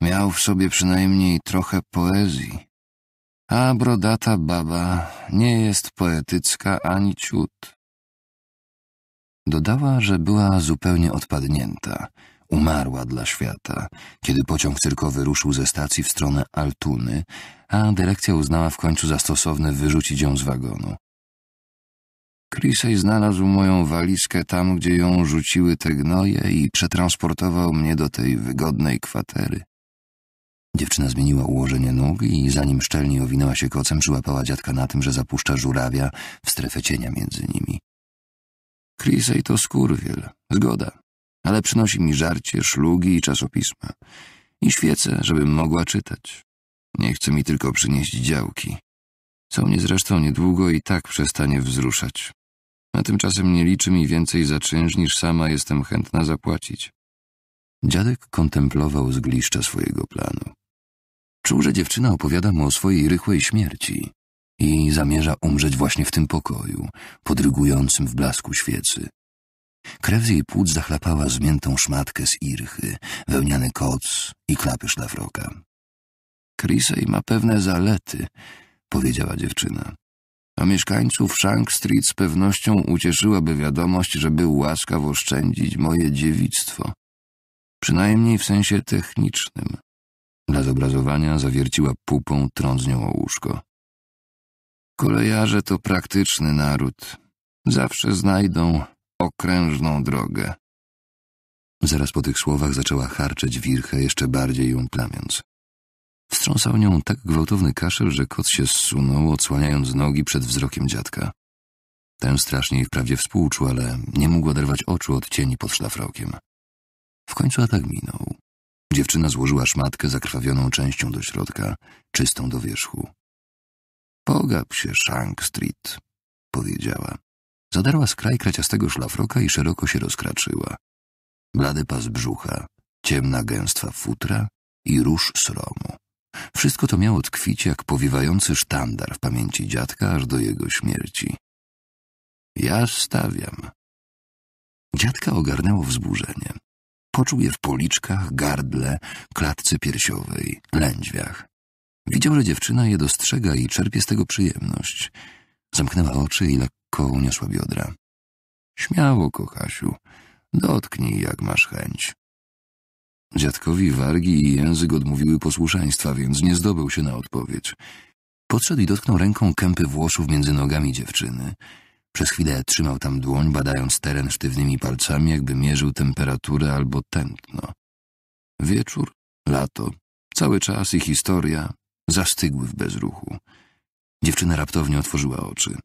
Miał w sobie przynajmniej trochę poezji, a brodata baba nie jest poetycka ani ciut. Dodała, że była zupełnie odpadnięta – umarła dla świata, kiedy pociąg cyrkowy ruszył ze stacji w stronę Altuny, a dyrekcja uznała w końcu za stosowne wyrzucić ją z wagonu. Chrisej znalazł moją walizkę tam, gdzie ją rzuciły te gnoje i przetransportował mnie do tej wygodnej kwatery. Dziewczyna zmieniła ułożenie nóg i zanim szczelnie owinęła się kocem, przyłapała dziadka na tym, że zapuszcza żurawia w strefę cienia między nimi. Chrisej to skurwiel. Zgoda ale przynosi mi żarcie, szlugi i czasopisma. I świece, żebym mogła czytać. Nie chce mi tylko przynieść działki. Co mnie zresztą niedługo i tak przestanie wzruszać. A tymczasem nie liczy mi więcej za czynsz, niż sama jestem chętna zapłacić. Dziadek kontemplował zgliszcza swojego planu. Czuł, że dziewczyna opowiada mu o swojej rychłej śmierci i zamierza umrzeć właśnie w tym pokoju, podrygującym w blasku świecy, Krew z jej płuc zachlapała zmiętą szmatkę z irchy, wełniany koc i klapy szlafroka. Krisej ma pewne zalety, powiedziała dziewczyna. A mieszkańców Shank Street z pewnością ucieszyłaby wiadomość, że był łaskaw oszczędzić moje dziewictwo. Przynajmniej w sensie technicznym. Dla zobrazowania zawierciła pupą, trąc nią o łóżko. Kolejarze to praktyczny naród. Zawsze znajdą okrężną drogę. Zaraz po tych słowach zaczęła harczeć wirchę, jeszcze bardziej ją plamiąc. Wstrząsał nią tak gwałtowny kaszel, że kot się zsunął, odsłaniając nogi przed wzrokiem dziadka. Ten strasznie jej wprawdzie współczuł, ale nie mógł oderwać oczu od cieni pod szlafrokiem. W końcu atak minął. Dziewczyna złożyła szmatkę zakrwawioną częścią do środka, czystą do wierzchu. Pogab się, Shank Street, powiedziała. Zadarła skraj kraciastego szlafroka i szeroko się rozkraczyła. Blady pas brzucha, ciemna gęstwa futra i róż sromu. Wszystko to miało tkwić jak powiewający sztandar w pamięci dziadka aż do jego śmierci. Ja stawiam. Dziadka ogarnęło wzburzenie. Poczuł je w policzkach, gardle, klatce piersiowej, lędźwiach. Widział, że dziewczyna je dostrzega i czerpie z tego przyjemność – Zamknęła oczy i lekko uniosła biodra. Śmiało, kochasiu, dotknij jak masz chęć. Dziadkowi wargi i język odmówiły posłuszeństwa, więc nie zdobył się na odpowiedź. Podszedł i dotknął ręką kępy włosów między nogami dziewczyny. Przez chwilę trzymał tam dłoń, badając teren sztywnymi palcami, jakby mierzył temperaturę albo tętno. Wieczór, lato, cały czas i historia zastygły w bezruchu. Dziewczyna raptownie otworzyła oczy.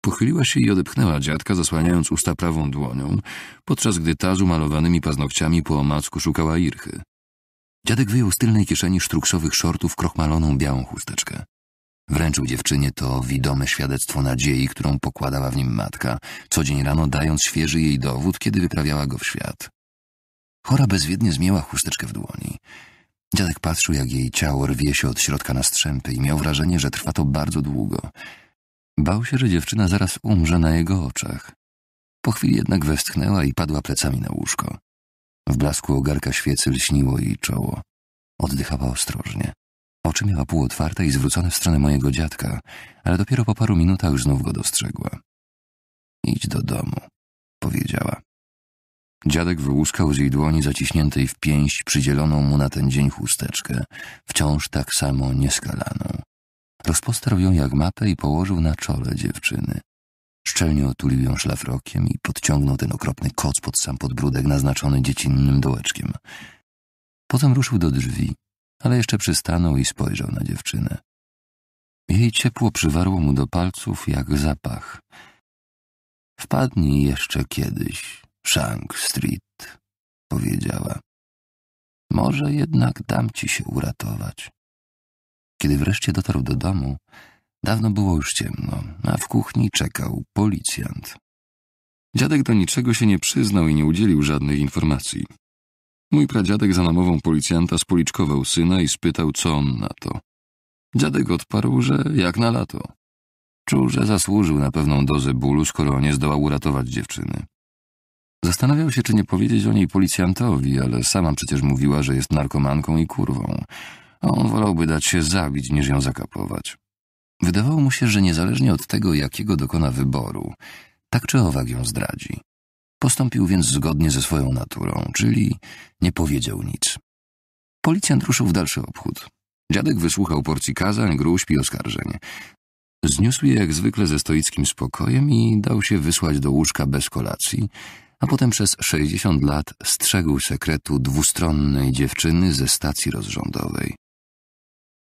Pochyliła się i odepchnęła dziadka, zasłaniając usta prawą dłonią, podczas gdy ta z umalowanymi paznokciami po omacku szukała Irchy. Dziadek wyjął z tylnej kieszeni sztruksowych szortów krochmaloną białą chusteczkę. Wręczył dziewczynie to widome świadectwo nadziei, którą pokładała w nim matka, co dzień rano dając świeży jej dowód, kiedy wyprawiała go w świat. Chora bezwiednie zmięła chusteczkę w dłoni. Dziadek patrzył, jak jej ciało rwie się od środka na strzępy i miał wrażenie, że trwa to bardzo długo. Bał się, że dziewczyna zaraz umrze na jego oczach. Po chwili jednak westchnęła i padła plecami na łóżko. W blasku ogarka świecy lśniło jej czoło. Oddychała ostrożnie. Oczy miała półotwarte i zwrócone w stronę mojego dziadka, ale dopiero po paru minutach znów go dostrzegła. Idź do domu, powiedziała. Dziadek wyłuskał z jej dłoni zaciśniętej w pięść przydzieloną mu na ten dzień chusteczkę, wciąż tak samo nieskalaną. Rozpostarł ją jak mapę i położył na czole dziewczyny. Szczelnie otulił ją szlafrokiem i podciągnął ten okropny koc pod sam podbródek naznaczony dziecinnym dołeczkiem. Potem ruszył do drzwi, ale jeszcze przystanął i spojrzał na dziewczynę. Jej ciepło przywarło mu do palców jak zapach. Wpadnij jeszcze kiedyś, Chang Street, powiedziała. Może jednak dam ci się uratować. Kiedy wreszcie dotarł do domu, dawno było już ciemno, a w kuchni czekał policjant. Dziadek do niczego się nie przyznał i nie udzielił żadnych informacji. Mój pradziadek za namową policjanta spoliczkował syna i spytał, co on na to. Dziadek odparł, że jak na lato. Czuł, że zasłużył na pewną dozę bólu, skoro nie zdołał uratować dziewczyny. Zastanawiał się, czy nie powiedzieć o niej policjantowi, ale sama przecież mówiła, że jest narkomanką i kurwą. A on wolałby dać się zabić, niż ją zakapować. Wydawało mu się, że niezależnie od tego, jakiego dokona wyboru, tak czy owak ją zdradzi. Postąpił więc zgodnie ze swoją naturą, czyli nie powiedział nic. Policjant ruszył w dalszy obchód. Dziadek wysłuchał porcji kazań, gruźb i oskarżeń. Zniósł je jak zwykle ze stoickim spokojem i dał się wysłać do łóżka bez kolacji, a potem przez 60 lat strzegł sekretu dwustronnej dziewczyny ze stacji rozrządowej.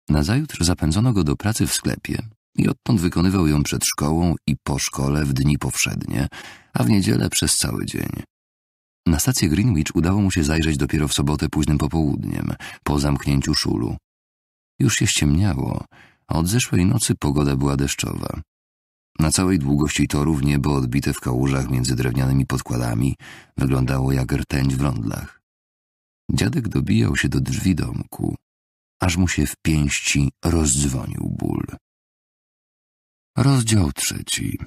Nazajutrz zapędzono go do pracy w sklepie i odtąd wykonywał ją przed szkołą i po szkole w dni powszednie, a w niedzielę przez cały dzień. Na stację Greenwich udało mu się zajrzeć dopiero w sobotę późnym popołudniem, po zamknięciu szulu. Już się ściemniało, a od zeszłej nocy pogoda była deszczowa. Na całej długości torów niebo odbite w kałużach między drewnianymi podkładami wyglądało jak rtęć w lądlach. Dziadek dobijał się do drzwi domku, aż mu się w pięści rozdzwonił ból. Rozdział trzeci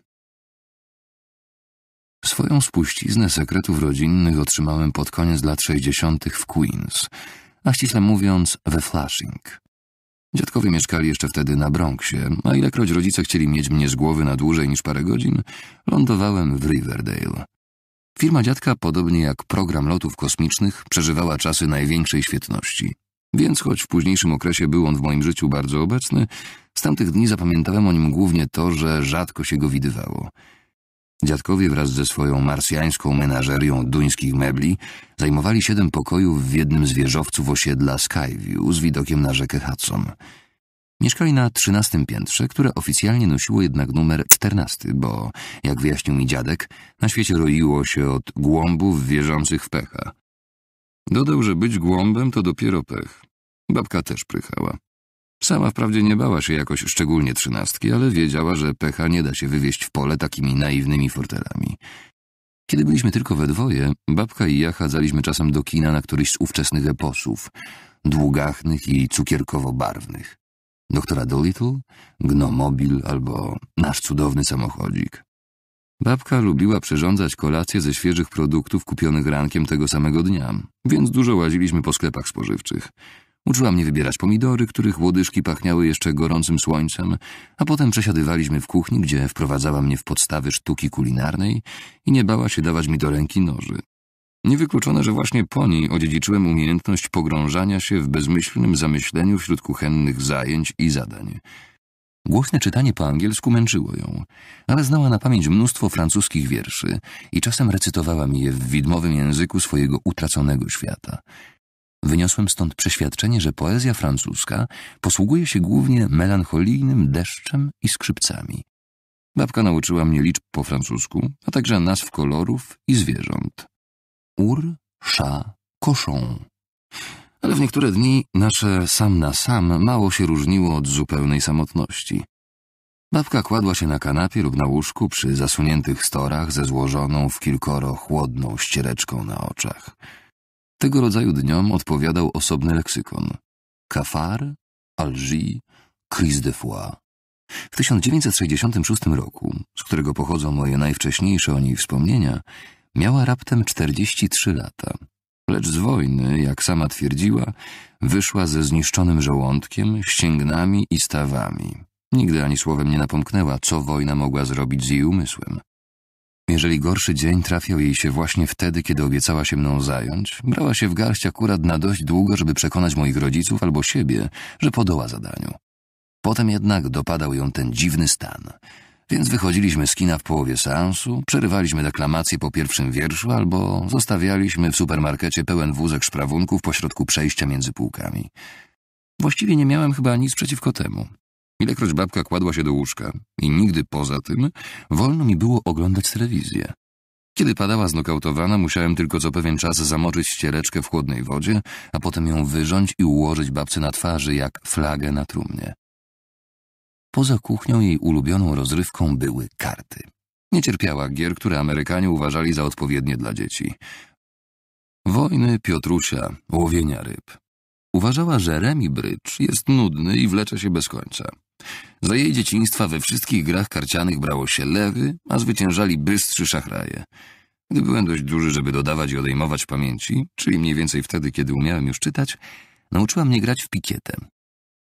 Swoją spuściznę sekretów rodzinnych otrzymałem pod koniec lat 60. w Queens, a ściśle mówiąc we Flushing. Dziadkowie mieszkali jeszcze wtedy na Bronxie, a ilekroć rodzice chcieli mieć mnie z głowy na dłużej niż parę godzin, lądowałem w Riverdale. Firma dziadka, podobnie jak program lotów kosmicznych, przeżywała czasy największej świetności. Więc choć w późniejszym okresie był on w moim życiu bardzo obecny, z tamtych dni zapamiętałem o nim głównie to, że rzadko się go widywało – Dziadkowie wraz ze swoją marsjańską menażerią duńskich mebli zajmowali siedem pokojów w jednym z wieżowców osiedla Skyview z widokiem na rzekę Hudson. Mieszkali na trzynastym piętrze, które oficjalnie nosiło jednak numer czternasty, bo, jak wyjaśnił mi dziadek, na świecie roiło się od głąbów wierzących w pecha. Dodał, że być głąbem to dopiero pech. Babka też prychała. Sama wprawdzie nie bała się jakoś szczególnie trzynastki, ale wiedziała, że pecha nie da się wywieźć w pole takimi naiwnymi fortelami. Kiedy byliśmy tylko we dwoje, babka i ja chadzaliśmy czasem do kina na któryś z ówczesnych eposów, długachnych i cukierkowo-barwnych. Doktora Dolittle, Gnomobil albo Nasz cudowny samochodzik. Babka lubiła przyrządzać kolacje ze świeżych produktów kupionych rankiem tego samego dnia, więc dużo łaziliśmy po sklepach spożywczych. Uczyła mnie wybierać pomidory, których łodyżki pachniały jeszcze gorącym słońcem, a potem przesiadywaliśmy w kuchni, gdzie wprowadzała mnie w podstawy sztuki kulinarnej i nie bała się dawać mi do ręki noży. Niewykluczone, że właśnie po niej odziedziczyłem umiejętność pogrążania się w bezmyślnym zamyśleniu wśród kuchennych zajęć i zadań. Głośne czytanie po angielsku męczyło ją, ale znała na pamięć mnóstwo francuskich wierszy i czasem recytowała mi je w widmowym języku swojego utraconego świata. Wyniosłem stąd przeświadczenie, że poezja francuska posługuje się głównie melancholijnym deszczem i skrzypcami. Babka nauczyła mnie liczb po francusku, a także nazw kolorów i zwierząt. Ur, sza, koszą. Ale w niektóre dni nasze sam na sam mało się różniło od zupełnej samotności. Babka kładła się na kanapie lub na łóżku przy zasuniętych storach ze złożoną w kilkoro chłodną ściereczką na oczach. Tego rodzaju dniom odpowiadał osobny leksykon. Kafar, Algi, Crise de Foix. W 1966 roku, z którego pochodzą moje najwcześniejsze o niej wspomnienia, miała raptem 43 lata. Lecz z wojny, jak sama twierdziła, wyszła ze zniszczonym żołądkiem, ścięgnami i stawami. Nigdy ani słowem nie napomknęła, co wojna mogła zrobić z jej umysłem. Jeżeli gorszy dzień trafiał jej się właśnie wtedy, kiedy obiecała się mną zająć, brała się w garść akurat na dość długo, żeby przekonać moich rodziców albo siebie, że podoła zadaniu. Potem jednak dopadał ją ten dziwny stan. Więc wychodziliśmy z kina w połowie seansu, przerywaliśmy deklamację po pierwszym wierszu albo zostawialiśmy w supermarkecie pełen wózek szprawunków pośrodku przejścia między półkami. Właściwie nie miałem chyba nic przeciwko temu. Ilekroć babka kładła się do łóżka i nigdy poza tym, wolno mi było oglądać telewizję. Kiedy padała znokautowana, musiałem tylko co pewien czas zamoczyć ściereczkę w chłodnej wodzie, a potem ją wyrząć i ułożyć babce na twarzy jak flagę na trumnie. Poza kuchnią jej ulubioną rozrywką były karty. Nie cierpiała gier, które Amerykanie uważali za odpowiednie dla dzieci. Wojny Piotrusia, łowienia ryb. Uważała, że remi brycz jest nudny i wlecze się bez końca. Za jej dzieciństwa we wszystkich grach karcianych brało się lewy, a zwyciężali bystrzy szachraje. Gdy byłem dość duży, żeby dodawać i odejmować pamięci, czyli mniej więcej wtedy, kiedy umiałem już czytać, nauczyła mnie grać w pikietę.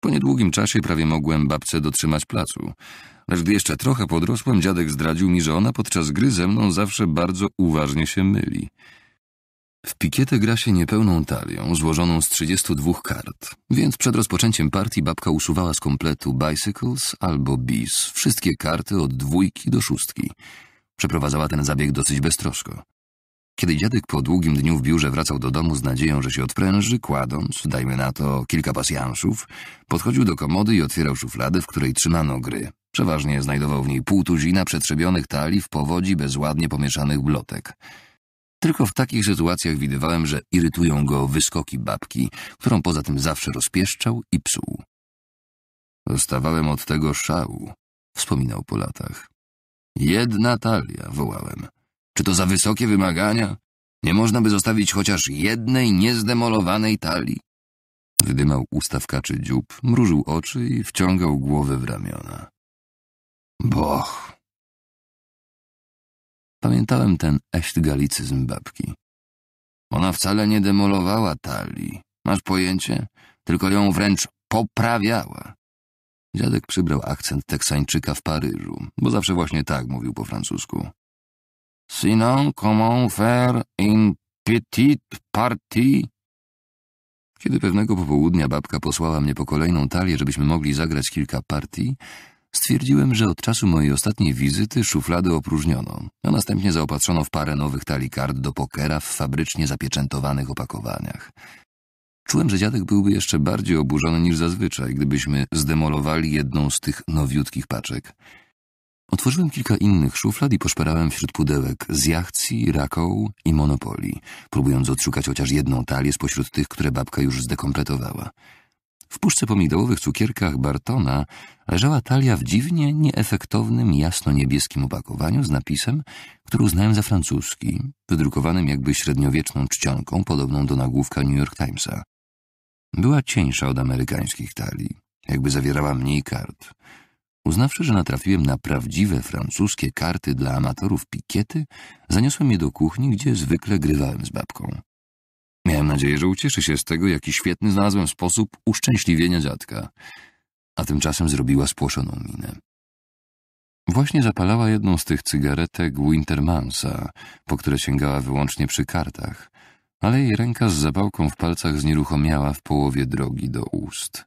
Po niedługim czasie prawie mogłem babce dotrzymać placu. Lecz gdy jeszcze trochę podrosłem, dziadek zdradził mi, że ona podczas gry ze mną zawsze bardzo uważnie się myli. W pikietę gra się niepełną talią, złożoną z 32 kart, więc przed rozpoczęciem partii babka usuwała z kompletu bicycles albo bis wszystkie karty od dwójki do szóstki. Przeprowadzała ten zabieg dosyć beztroszko. Kiedy dziadek po długim dniu w biurze wracał do domu z nadzieją, że się odpręży, kładąc, dajmy na to, kilka pasjanszów, podchodził do komody i otwierał szufladę, w której trzymano gry. Przeważnie znajdował w niej pół tuzina przetrzebionych talii w powodzi bezładnie pomieszanych blotek. Tylko w takich sytuacjach widywałem, że irytują go wyskoki babki, którą poza tym zawsze rozpieszczał i psuł. Dostawałem od tego szału, wspominał po latach. Jedna talia, wołałem. Czy to za wysokie wymagania? Nie można by zostawić chociaż jednej niezdemolowanej talii. Wydymał usta w kaczy dziób, mrużył oczy i wciągał głowę w ramiona. Boch, Pamiętałem ten eśtgalicyzm babki. Ona wcale nie demolowała talii. Masz pojęcie? Tylko ją wręcz poprawiała. Dziadek przybrał akcent teksańczyka w Paryżu, bo zawsze właśnie tak mówił po francusku. Sinon, comment faire une petite partie? Kiedy pewnego popołudnia babka posłała mnie po kolejną talię, żebyśmy mogli zagrać kilka partii, Stwierdziłem, że od czasu mojej ostatniej wizyty szuflady opróżniono, a następnie zaopatrzono w parę nowych talii kart do pokera w fabrycznie zapieczętowanych opakowaniach. Czułem, że dziadek byłby jeszcze bardziej oburzony niż zazwyczaj, gdybyśmy zdemolowali jedną z tych nowiutkich paczek. Otworzyłem kilka innych szuflad i poszperałem wśród pudełek z jachcji, rakoł i monopoli, próbując odszukać chociaż jedną talię spośród tych, które babka już zdekompletowała. W puszce pomidorowych cukierkach Bartona leżała talia w dziwnie nieefektownym, jasno-niebieskim opakowaniu z napisem, który uznałem za francuski, wydrukowanym jakby średniowieczną czcionką podobną do nagłówka New York Timesa. Była cieńsza od amerykańskich talii, jakby zawierała mniej kart. Uznawszy, że natrafiłem na prawdziwe francuskie karty dla amatorów pikiety, zaniosłem je do kuchni, gdzie zwykle grywałem z babką. Miałem nadzieję, że ucieszy się z tego, jaki świetny znalazłem sposób uszczęśliwienia dziadka. A tymczasem zrobiła spłoszoną minę. Właśnie zapalała jedną z tych cygaretek Wintermansa, po które sięgała wyłącznie przy kartach, ale jej ręka z zapałką w palcach znieruchomiała w połowie drogi do ust.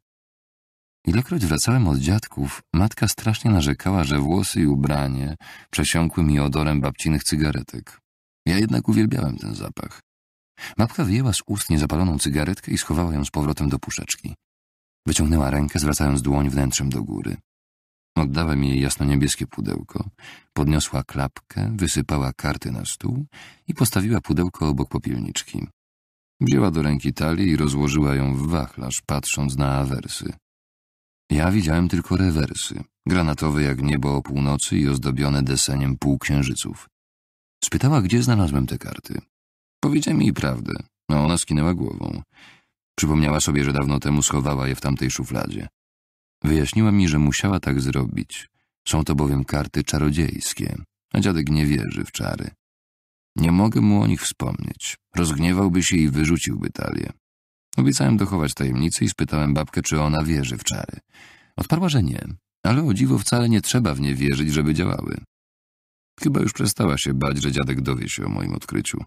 Ilekroć wracałem od dziadków, matka strasznie narzekała, że włosy i ubranie przesiąkły mi odorem babcinych cygaretek. Ja jednak uwielbiałem ten zapach. Babka wyjęła z ust niezapaloną cygaretkę i schowała ją z powrotem do puszeczki. Wyciągnęła rękę, zwracając dłoń wnętrzem do góry. Oddałem jej jasno-niebieskie pudełko, podniosła klapkę, wysypała karty na stół i postawiła pudełko obok popielniczki. Wzięła do ręki talię i rozłożyła ją w wachlarz, patrząc na awersy. Ja widziałem tylko rewersy, granatowe jak niebo o północy i ozdobione deseniem półksiężyców. Spytała, gdzie znalazłem te karty. Powiedziałem jej prawdę, a no, ona skinęła głową. Przypomniała sobie, że dawno temu schowała je w tamtej szufladzie. Wyjaśniła mi, że musiała tak zrobić. Są to bowiem karty czarodziejskie, a dziadek nie wierzy w czary. Nie mogę mu o nich wspomnieć. Rozgniewałby się i wyrzuciłby talię. Obiecałem dochować tajemnicy i spytałem babkę, czy ona wierzy w czary. Odparła, że nie, ale o dziwo wcale nie trzeba w nie wierzyć, żeby działały. Chyba już przestała się bać, że dziadek dowie się o moim odkryciu.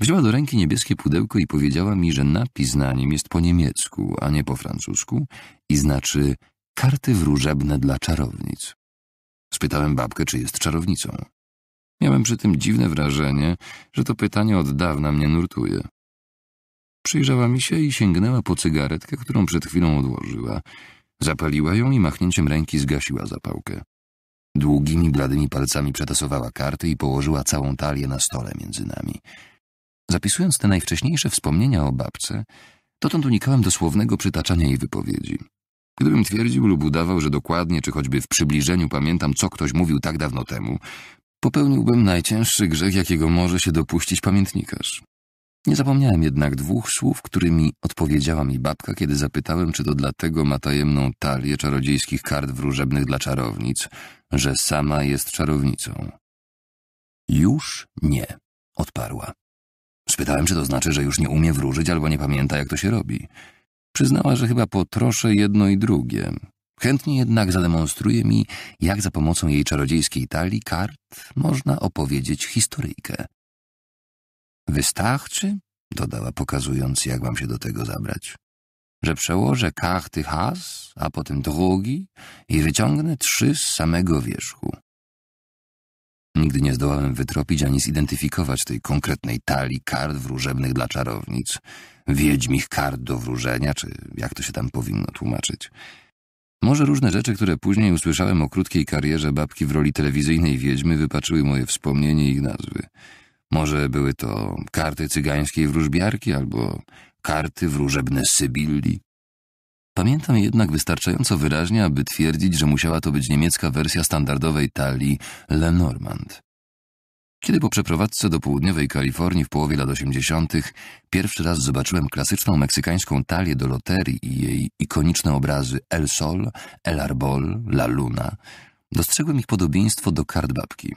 Wzięła do ręki niebieskie pudełko i powiedziała mi, że napis na nim jest po niemiecku, a nie po francusku i znaczy karty wróżebne dla czarownic. Spytałem babkę, czy jest czarownicą. Miałem przy tym dziwne wrażenie, że to pytanie od dawna mnie nurtuje. Przyjrzała mi się i sięgnęła po cygaretkę, którą przed chwilą odłożyła. Zapaliła ją i machnięciem ręki zgasiła zapałkę. Długimi, bladymi palcami przetasowała karty i położyła całą talię na stole między nami. Zapisując te najwcześniejsze wspomnienia o babce, dotąd unikałem dosłownego przytaczania jej wypowiedzi. Gdybym twierdził lub udawał, że dokładnie czy choćby w przybliżeniu pamiętam, co ktoś mówił tak dawno temu, popełniłbym najcięższy grzech, jakiego może się dopuścić pamiętnikarz. Nie zapomniałem jednak dwóch słów, którymi odpowiedziała mi babka, kiedy zapytałem, czy to dlatego ma tajemną talię czarodziejskich kart wróżebnych dla czarownic, że sama jest czarownicą. Już nie, odparła. Spytałem, czy to znaczy, że już nie umie wróżyć albo nie pamięta, jak to się robi. Przyznała, że chyba potroszę jedno i drugie. Chętnie jednak zademonstruje mi, jak za pomocą jej czarodziejskiej talii kart można opowiedzieć historyjkę. Wystarczy, dodała, pokazując, jak mam się do tego zabrać, że przełożę karty has, a potem drugi i wyciągnę trzy z samego wierzchu. Nigdy nie zdołałem wytropić ani zidentyfikować tej konkretnej talii kart wróżebnych dla czarownic. Wiedźmich kart do wróżenia, czy jak to się tam powinno tłumaczyć. Może różne rzeczy, które później usłyszałem o krótkiej karierze babki w roli telewizyjnej wiedźmy, wypaczyły moje wspomnienie ich nazwy. Może były to karty cygańskiej wróżbiarki albo karty wróżebne Sybilli. Pamiętam jednak wystarczająco wyraźnie, aby twierdzić, że musiała to być niemiecka wersja standardowej talii Lenormand. Kiedy po przeprowadzce do południowej Kalifornii w połowie lat 80. pierwszy raz zobaczyłem klasyczną meksykańską talię do loterii i jej ikoniczne obrazy El Sol, El Arbol, La Luna, dostrzegłem ich podobieństwo do kart babki.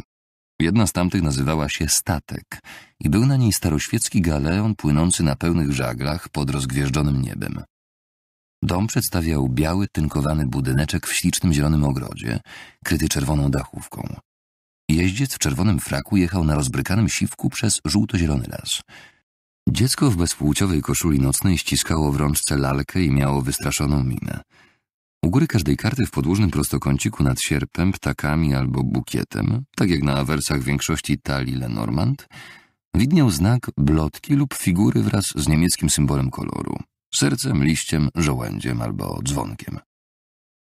Jedna z tamtych nazywała się Statek i był na niej staroświecki galeon płynący na pełnych żaglach pod rozgwieżdżonym niebem. Dom przedstawiał biały, tynkowany budyneczek w ślicznym zielonym ogrodzie, kryty czerwoną dachówką. Jeździec w czerwonym fraku jechał na rozbrykanym siwku przez żółto-zielony las. Dziecko w bezpłciowej koszuli nocnej ściskało w rączce lalkę i miało wystraszoną minę. U góry każdej karty w podłużnym prostokąciku nad sierpem, ptakami albo bukietem, tak jak na awersach większości talii Lenormand, widniał znak blotki lub figury wraz z niemieckim symbolem koloru sercem, liściem, żołędziem albo dzwonkiem.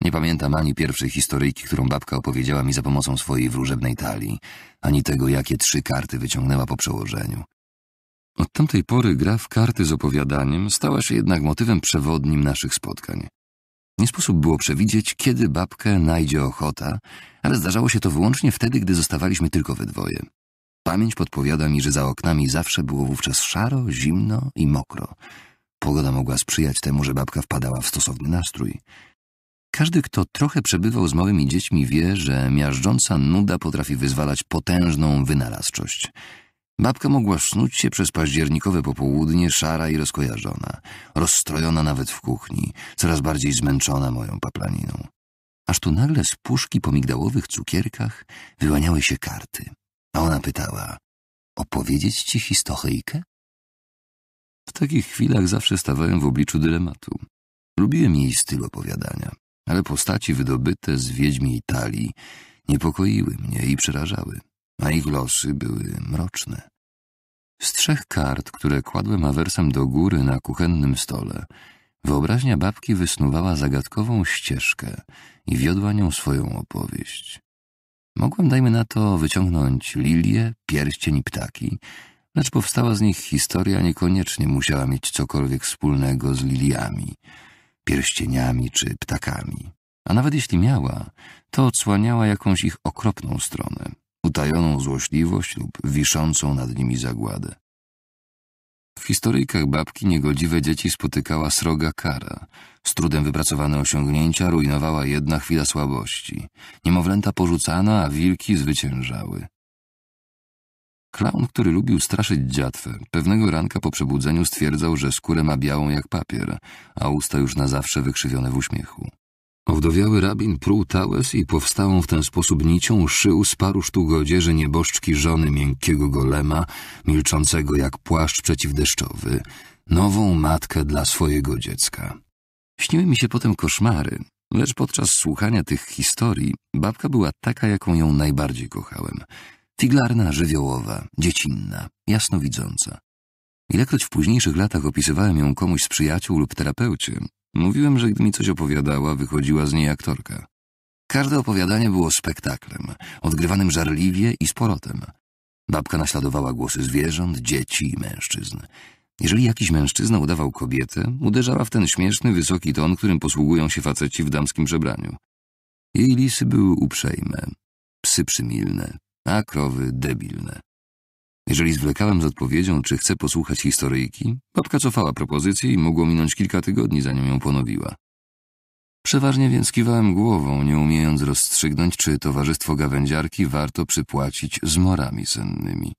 Nie pamiętam ani pierwszej historyjki, którą babka opowiedziała mi za pomocą swojej wróżebnej talii, ani tego, jakie trzy karty wyciągnęła po przełożeniu. Od tamtej pory gra w karty z opowiadaniem stała się jednak motywem przewodnim naszych spotkań. Nie sposób było przewidzieć, kiedy babkę najdzie ochota, ale zdarzało się to wyłącznie wtedy, gdy zostawaliśmy tylko we dwoje. Pamięć podpowiada mi, że za oknami zawsze było wówczas szaro, zimno i mokro – Pogoda mogła sprzyjać temu, że babka wpadała w stosowny nastrój. Każdy, kto trochę przebywał z małymi dziećmi, wie, że miażdżąca nuda potrafi wyzwalać potężną wynalazczość. Babka mogła snuć się przez październikowe popołudnie, szara i rozkojarzona, rozstrojona nawet w kuchni, coraz bardziej zmęczona moją paplaniną. Aż tu nagle z puszki po migdałowych cukierkach wyłaniały się karty, a ona pytała — opowiedzieć ci historyjkę? W takich chwilach zawsze stawałem w obliczu dylematu. Lubiłem jej styl opowiadania, ale postaci wydobyte z Wiedźmi talii niepokoiły mnie i przerażały, a ich losy były mroczne. Z trzech kart, które kładłem awersem do góry na kuchennym stole, wyobraźnia babki wysnuwała zagadkową ścieżkę i wiodła nią swoją opowieść. Mogłem, dajmy na to, wyciągnąć lilię, pierścień i ptaki, Lecz powstała z nich historia niekoniecznie musiała mieć cokolwiek wspólnego z liliami, pierścieniami czy ptakami. A nawet jeśli miała, to odsłaniała jakąś ich okropną stronę, utajoną złośliwość lub wiszącą nad nimi zagładę. W historyjkach babki niegodziwe dzieci spotykała sroga kara. Z trudem wypracowane osiągnięcia rujnowała jedna chwila słabości. Niemowlęta porzucana, a wilki zwyciężały. Klaun, który lubił straszyć dziatwę, pewnego ranka po przebudzeniu stwierdzał, że skórę ma białą jak papier, a usta już na zawsze wykrzywione w uśmiechu. Owdowiały rabin pruł tałes i powstałą w ten sposób nicią szył z paru sztuk odzieży nieboszczki żony miękkiego golema, milczącego jak płaszcz przeciwdeszczowy, nową matkę dla swojego dziecka. Śniły mi się potem koszmary, lecz podczas słuchania tych historii babka była taka, jaką ją najbardziej kochałem – Figlarna, żywiołowa, dziecinna, jasnowidząca. Ilekroć w późniejszych latach opisywałem ją komuś z przyjaciół lub terapeucie, mówiłem, że gdy mi coś opowiadała, wychodziła z niej aktorka. Każde opowiadanie było spektaklem, odgrywanym żarliwie i z porotem. Babka naśladowała głosy zwierząt, dzieci i mężczyzn. Jeżeli jakiś mężczyzna udawał kobietę, uderzała w ten śmieszny, wysoki ton, którym posługują się faceci w damskim żebraniu. Jej lisy były uprzejme, psy przymilne, a krowy debilne. Jeżeli zwlekałem z odpowiedzią, czy chcę posłuchać historyjki, babka cofała propozycję i mogło minąć kilka tygodni, zanim ją ponowiła. Przeważnie więc kiwałem głową, nie umiejąc rozstrzygnąć, czy towarzystwo gawędziarki warto przypłacić zmorami sennymi.